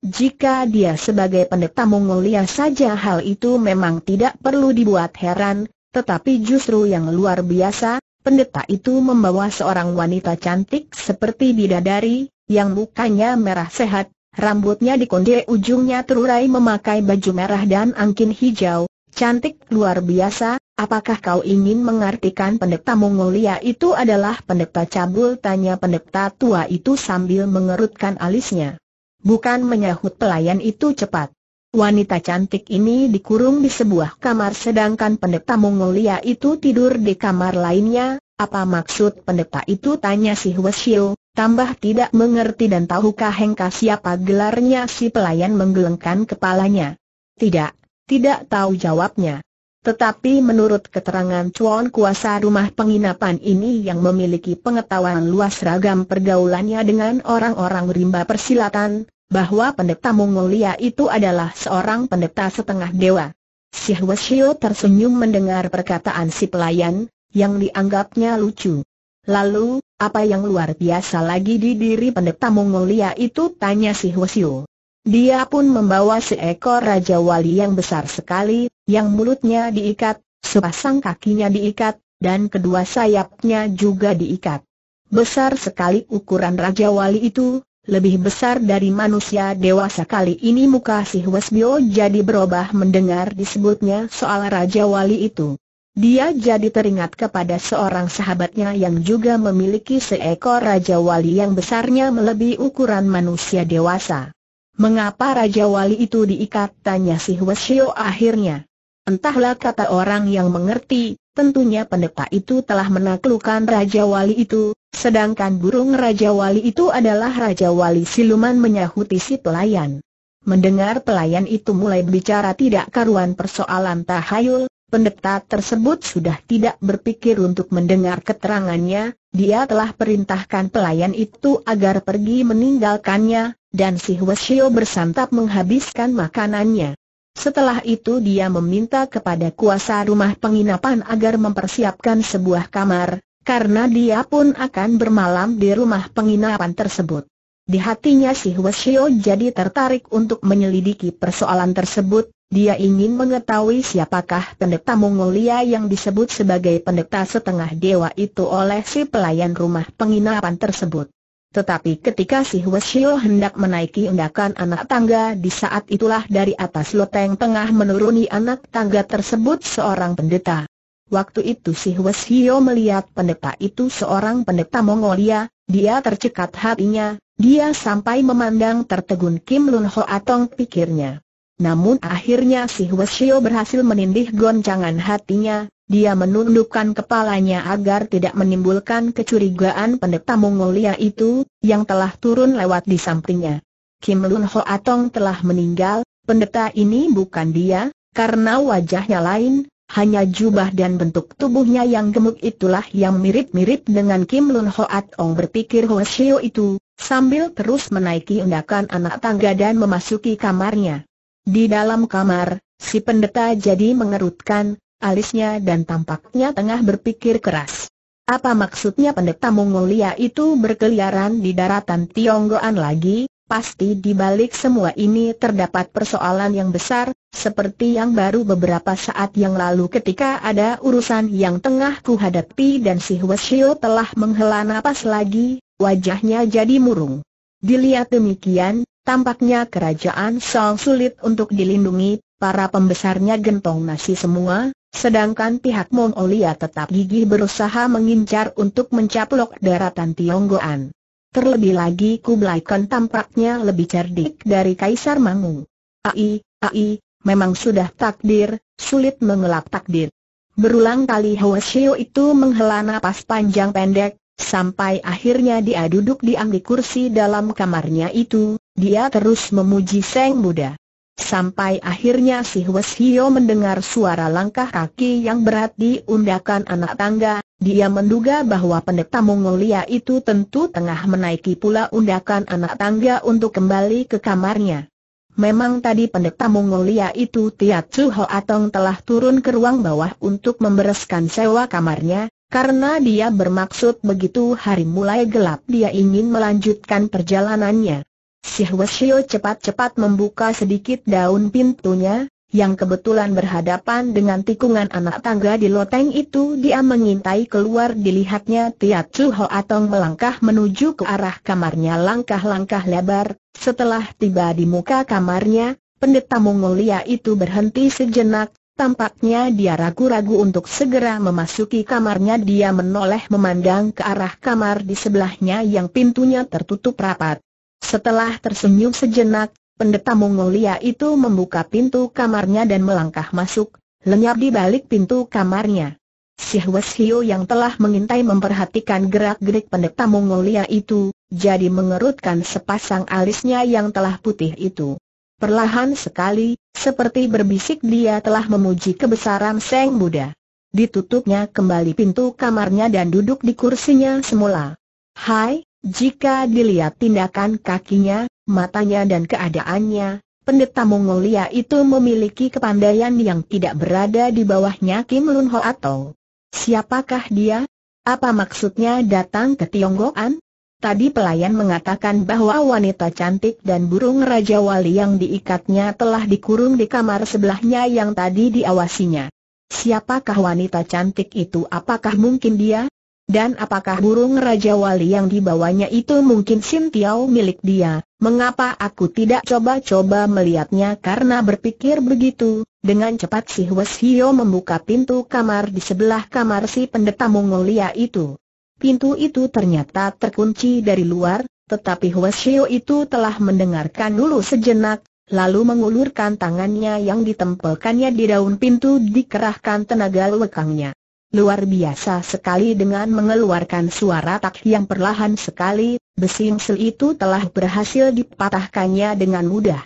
Jika dia sebagai pendeta Mongolia saja hal itu memang tidak perlu dibuat heran, tetapi justru yang luar biasa, pendeta itu membawa seorang wanita cantik seperti bidadari, yang mukanya merah sehat, Rambutnya dikonde ujungnya terurai memakai baju merah dan angkin hijau, cantik luar biasa, apakah kau ingin mengartikan pendeta Mongolia itu adalah pendeta cabul? Tanya pendeta tua itu sambil mengerutkan alisnya. Bukan menyahut pelayan itu cepat. Wanita cantik ini dikurung di sebuah kamar sedangkan pendeta Mongolia itu tidur di kamar lainnya, apa maksud pendeta itu tanya si Hweshio, Tambah tidak mengerti dan tahukah Hengka siapa gelarnya si pelayan menggelengkan kepalanya. Tidak, tidak tahu jawabnya. Tetapi menurut keterangan cuan kuasa rumah penginapan ini yang memiliki pengetahuan luas ragam pergaulannya dengan orang-orang rimba persilatan, bahwa pendeta Mongolia itu adalah seorang pendeta setengah dewa. Si Hwasyo tersenyum mendengar perkataan si pelayan, yang dianggapnya lucu. Lalu, apa yang luar biasa lagi di diri pendeta Mongolia itu tanya si Hwasyu. Dia pun membawa seekor Raja Wali yang besar sekali, yang mulutnya diikat, sepasang kakinya diikat, dan kedua sayapnya juga diikat. Besar sekali ukuran Raja Wali itu, lebih besar dari manusia dewasa kali ini muka si Hwasbio jadi berubah mendengar disebutnya soal Raja Wali itu. Dia jadi teringat kepada seorang sahabatnya yang juga memiliki seekor Raja Wali yang besarnya melebihi ukuran manusia dewasa. Mengapa Raja Wali itu diikat? Tanya si Hwasyo akhirnya. Entahlah kata orang yang mengerti, tentunya pendeta itu telah menaklukkan Raja Wali itu, sedangkan burung Raja Wali itu adalah Raja Wali siluman menyahuti si pelayan. Mendengar pelayan itu mulai bicara tidak karuan persoalan tahayul, pendeta tersebut sudah tidak berpikir untuk mendengar keterangannya, dia telah perintahkan pelayan itu agar pergi meninggalkannya, dan si Huesio bersantap menghabiskan makanannya. Setelah itu dia meminta kepada kuasa rumah penginapan agar mempersiapkan sebuah kamar, karena dia pun akan bermalam di rumah penginapan tersebut. Di hatinya si Huesio jadi tertarik untuk menyelidiki persoalan tersebut, dia ingin mengetahui siapakah pendeta Mongolia yang disebut sebagai pendeta setengah dewa itu oleh si pelayan rumah penginapan tersebut. Tetapi ketika si Hwesio hendak menaiki undakan anak tangga di saat itulah dari atas loteng tengah menuruni anak tangga tersebut seorang pendeta. Waktu itu si Hwesio melihat pendeta itu seorang pendeta Mongolia, dia tercekat hatinya, dia sampai memandang tertegun Kim Lun Ho Atong pikirnya. Namun akhirnya si Hwasyo berhasil menindih goncangan hatinya, dia menundukkan kepalanya agar tidak menimbulkan kecurigaan pendeta Mongolia itu, yang telah turun lewat di sampingnya. Kim Lun Ho Atong telah meninggal, pendeta ini bukan dia, karena wajahnya lain, hanya jubah dan bentuk tubuhnya yang gemuk itulah yang mirip-mirip dengan Kim Lun Ho Atong. berpikir Hwasyo itu, sambil terus menaiki undakan anak tangga dan memasuki kamarnya. Di dalam kamar, si pendeta jadi mengerutkan alisnya dan tampaknya tengah berpikir keras. Apa maksudnya pendeta Mongolia itu berkeliaran di daratan Tionggoan lagi? Pasti di balik semua ini terdapat persoalan yang besar, seperti yang baru beberapa saat yang lalu ketika ada urusan yang tengah kuhadapi dan si Hueshio telah menghela napas lagi, wajahnya jadi murung. Dilihat demikian, Tampaknya kerajaan Song sulit untuk dilindungi, para pembesarnya gentong nasi semua, sedangkan pihak Mongolia tetap gigih berusaha mengincar untuk mencaplok daratan Tionggoan. Terlebih lagi Kublai Khan tampaknya lebih cerdik dari Kaisar Mangu. Ai, ai, memang sudah takdir, sulit mengelak takdir. Berulang kali Hoesio itu menghela napas panjang pendek, sampai akhirnya dia duduk di angdi kursi dalam kamarnya itu, dia terus memuji Seng Buddha. Sampai akhirnya si Hwes Hio mendengar suara langkah kaki yang berat di undakan anak tangga, dia menduga bahwa pendeta Mongolia itu tentu tengah menaiki pula undakan anak tangga untuk kembali ke kamarnya. Memang tadi pendeta Mongolia itu Tiat Ho Atong telah turun ke ruang bawah untuk membereskan sewa kamarnya, karena dia bermaksud begitu hari mulai gelap dia ingin melanjutkan perjalanannya. Si Huesio cepat-cepat membuka sedikit daun pintunya, yang kebetulan berhadapan dengan tikungan anak tangga di loteng itu dia mengintai keluar dilihatnya Tiat Chu Atong melangkah menuju ke arah kamarnya langkah-langkah lebar, setelah tiba di muka kamarnya, pendeta Mongolia itu berhenti sejenak, tampaknya dia ragu-ragu untuk segera memasuki kamarnya dia menoleh memandang ke arah kamar di sebelahnya yang pintunya tertutup rapat. Setelah tersenyum sejenak, pendeta Mongolia itu membuka pintu kamarnya dan melangkah masuk, lenyap di balik pintu kamarnya. Si Hweshio yang telah mengintai memperhatikan gerak-gerik pendeta Mongolia itu, jadi mengerutkan sepasang alisnya yang telah putih itu. Perlahan sekali, seperti berbisik dia telah memuji kebesaran Seng Buddha. Ditutupnya kembali pintu kamarnya dan duduk di kursinya semula. Hai, jika dilihat tindakan kakinya, matanya dan keadaannya, pendeta Mongolia itu memiliki kepandaian yang tidak berada di bawahnya Kim Lun Ho atau siapakah dia? Apa maksudnya datang ke Tionggoan? Tadi pelayan mengatakan bahwa wanita cantik dan burung Raja Wali yang diikatnya telah dikurung di kamar sebelahnya yang tadi diawasinya. Siapakah wanita cantik itu? Apakah mungkin dia? Dan apakah burung Raja Wali yang dibawanya itu mungkin Sintiau milik dia? Mengapa aku tidak coba-coba melihatnya karena berpikir begitu? Dengan cepat si Hwes Hio membuka pintu kamar di sebelah kamar si pendeta Mongolia itu. Pintu itu ternyata terkunci dari luar, tetapi Hwes Hio itu telah mendengarkan dulu sejenak, lalu mengulurkan tangannya yang ditempelkannya di daun pintu dikerahkan tenaga lekangnya luar biasa sekali dengan mengeluarkan suara tak yang perlahan sekali, besi sel itu telah berhasil dipatahkannya dengan mudah.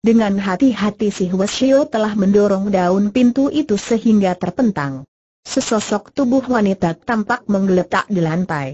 Dengan hati-hati si Hwasyo telah mendorong daun pintu itu sehingga terpentang. Sesosok tubuh wanita tampak menggeletak di lantai.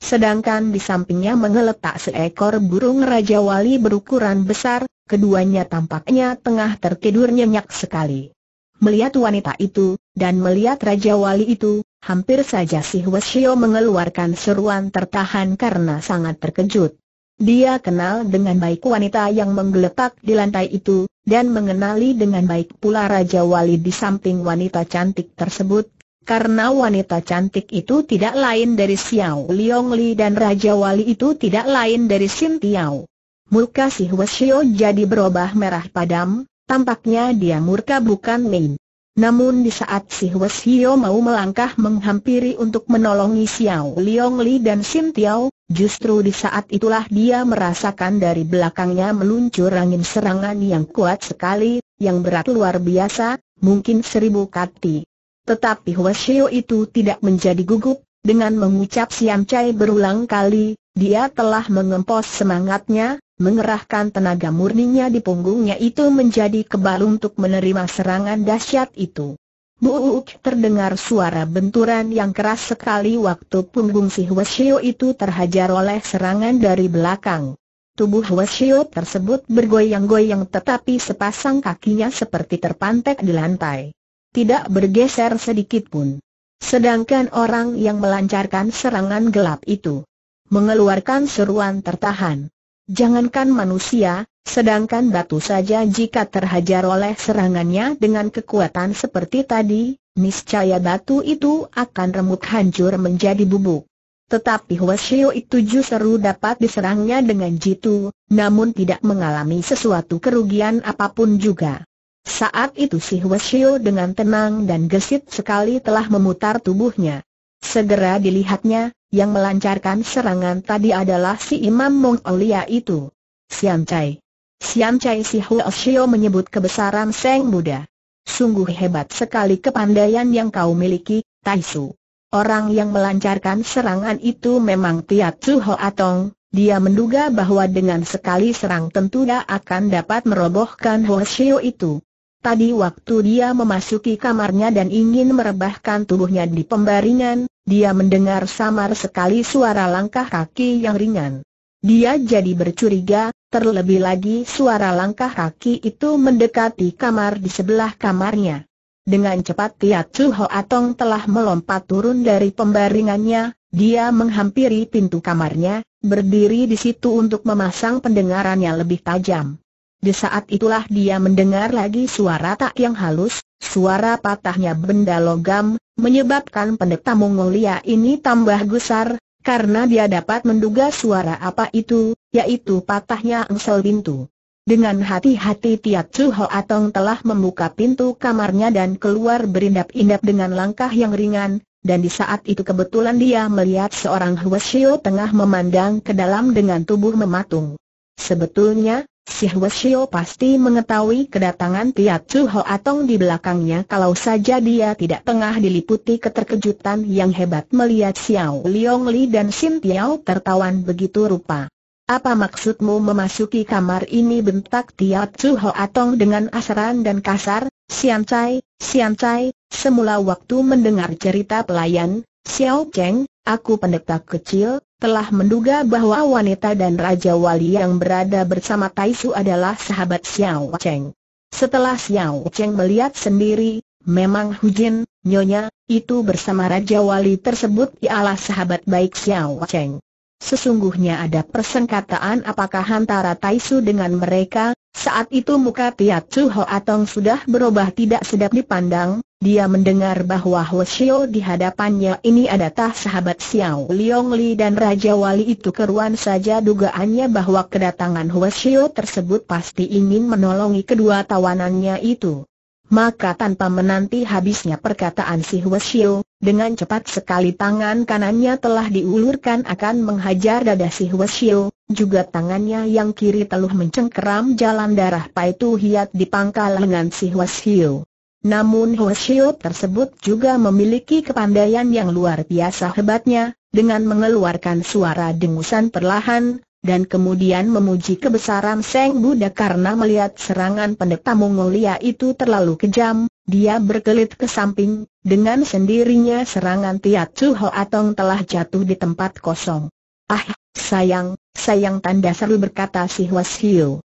Sedangkan di sampingnya mengeletak seekor burung Raja Wali berukuran besar, keduanya tampaknya tengah tertidur nyenyak sekali. Melihat wanita itu, dan melihat Raja Wali itu, hampir saja si Huesio mengeluarkan seruan tertahan karena sangat terkejut. Dia kenal dengan baik wanita yang menggeletak di lantai itu, dan mengenali dengan baik pula Raja Wali di samping wanita cantik tersebut, karena wanita cantik itu tidak lain dari Xiao Liong Li dan Raja Wali itu tidak lain dari Sim Tiao. Muka si Huesio jadi berubah merah padam, tampaknya dia murka bukan main. Namun di saat si Hwes Hio mau melangkah menghampiri untuk menolongi Xiao Liong Li dan Sim Tiao, justru di saat itulah dia merasakan dari belakangnya meluncur angin serangan yang kuat sekali, yang berat luar biasa, mungkin seribu kati. Tetapi Hwes Hio itu tidak menjadi gugup, dengan mengucap Siam Chai berulang kali, dia telah mengempos semangatnya, Mengerahkan tenaga murninya di punggungnya itu menjadi kebal untuk menerima serangan dahsyat itu. Buuk terdengar suara benturan yang keras sekali waktu punggung si Hueshio itu terhajar oleh serangan dari belakang. Tubuh Hueshio tersebut bergoyang-goyang tetapi sepasang kakinya seperti terpantek di lantai. Tidak bergeser sedikit pun. Sedangkan orang yang melancarkan serangan gelap itu mengeluarkan seruan tertahan. Jangankan manusia, sedangkan batu saja jika terhajar oleh serangannya dengan kekuatan seperti tadi, niscaya batu itu akan remuk hancur menjadi bubuk. Tetapi Huashio itu justru dapat diserangnya dengan jitu, namun tidak mengalami sesuatu kerugian apapun juga. Saat itu si Huashio dengan tenang dan gesit sekali telah memutar tubuhnya. Segera dilihatnya, yang melancarkan serangan tadi adalah si Imam Mongolia itu. Siam Chai. Siam Chai si Huo Shio menyebut kebesaran Seng Buddha. Sungguh hebat sekali kepandaian yang kau miliki, Taisu. Orang yang melancarkan serangan itu memang Tiat Su Atong, dia menduga bahwa dengan sekali serang tentu dia akan dapat merobohkan Huo Shio itu. Tadi waktu dia memasuki kamarnya dan ingin merebahkan tubuhnya di pembaringan, dia mendengar samar sekali suara langkah kaki yang ringan. Dia jadi bercuriga, terlebih lagi suara langkah kaki itu mendekati kamar di sebelah kamarnya. Dengan cepat Tia Chu Atong telah melompat turun dari pembaringannya, dia menghampiri pintu kamarnya, berdiri di situ untuk memasang pendengarannya lebih tajam. Di saat itulah dia mendengar lagi suara tak yang halus, Suara patahnya benda logam, menyebabkan pendeta Mongolia ini tambah gusar, karena dia dapat menduga suara apa itu, yaitu patahnya engsel pintu. Dengan hati-hati Tiat Chu Atong telah membuka pintu kamarnya dan keluar berindap-indap dengan langkah yang ringan, dan di saat itu kebetulan dia melihat seorang Hwasyo tengah memandang ke dalam dengan tubuh mematung. Sebetulnya, Si Shio pasti mengetahui kedatangan Piat Chu Ho Atong di belakangnya kalau saja dia tidak tengah diliputi keterkejutan yang hebat melihat Xiao Liong Li dan Sim Tiao tertawan begitu rupa. Apa maksudmu memasuki kamar ini bentak Tiat Chu Ho Atong dengan asaran dan kasar, Sian Chai, Sian Chai, semula waktu mendengar cerita pelayan, Xiao Cheng, aku pendeta kecil, telah menduga bahwa wanita dan Raja Wali yang berada bersama Taisu adalah sahabat Xiao Cheng. Setelah Xiao Cheng melihat sendiri, memang Hu Jin, Nyonya, itu bersama Raja Wali tersebut ialah sahabat baik Xiao Cheng. Sesungguhnya ada persengkataan apakah antara Taisu dengan mereka, saat itu muka Piat Chu Atong sudah berubah tidak sedap dipandang, dia mendengar bahwa Xiu di hadapannya ini adalah sahabat Xiao Liong Li dan Raja Wali itu keruan saja dugaannya bahwa kedatangan Xiu tersebut pasti ingin menolongi kedua tawanannya itu. Maka tanpa menanti habisnya perkataan si Xiu. Dengan cepat sekali tangan kanannya telah diulurkan akan menghajar dada si Hwasyo, juga tangannya yang kiri telah mencengkeram jalan darah Paitu Hiat di pangkal lengan si Hwasyo. Namun Hwasyo tersebut juga memiliki kepandaian yang luar biasa hebatnya, dengan mengeluarkan suara dengusan perlahan, dan kemudian memuji kebesaran Seng Buddha karena melihat serangan pendeta Mongolia itu terlalu kejam, dia berkelit ke samping, dengan sendirinya serangan Tiat Chu Hoatong telah jatuh di tempat kosong. Ah, sayang, sayang tanda seru berkata si Hiu.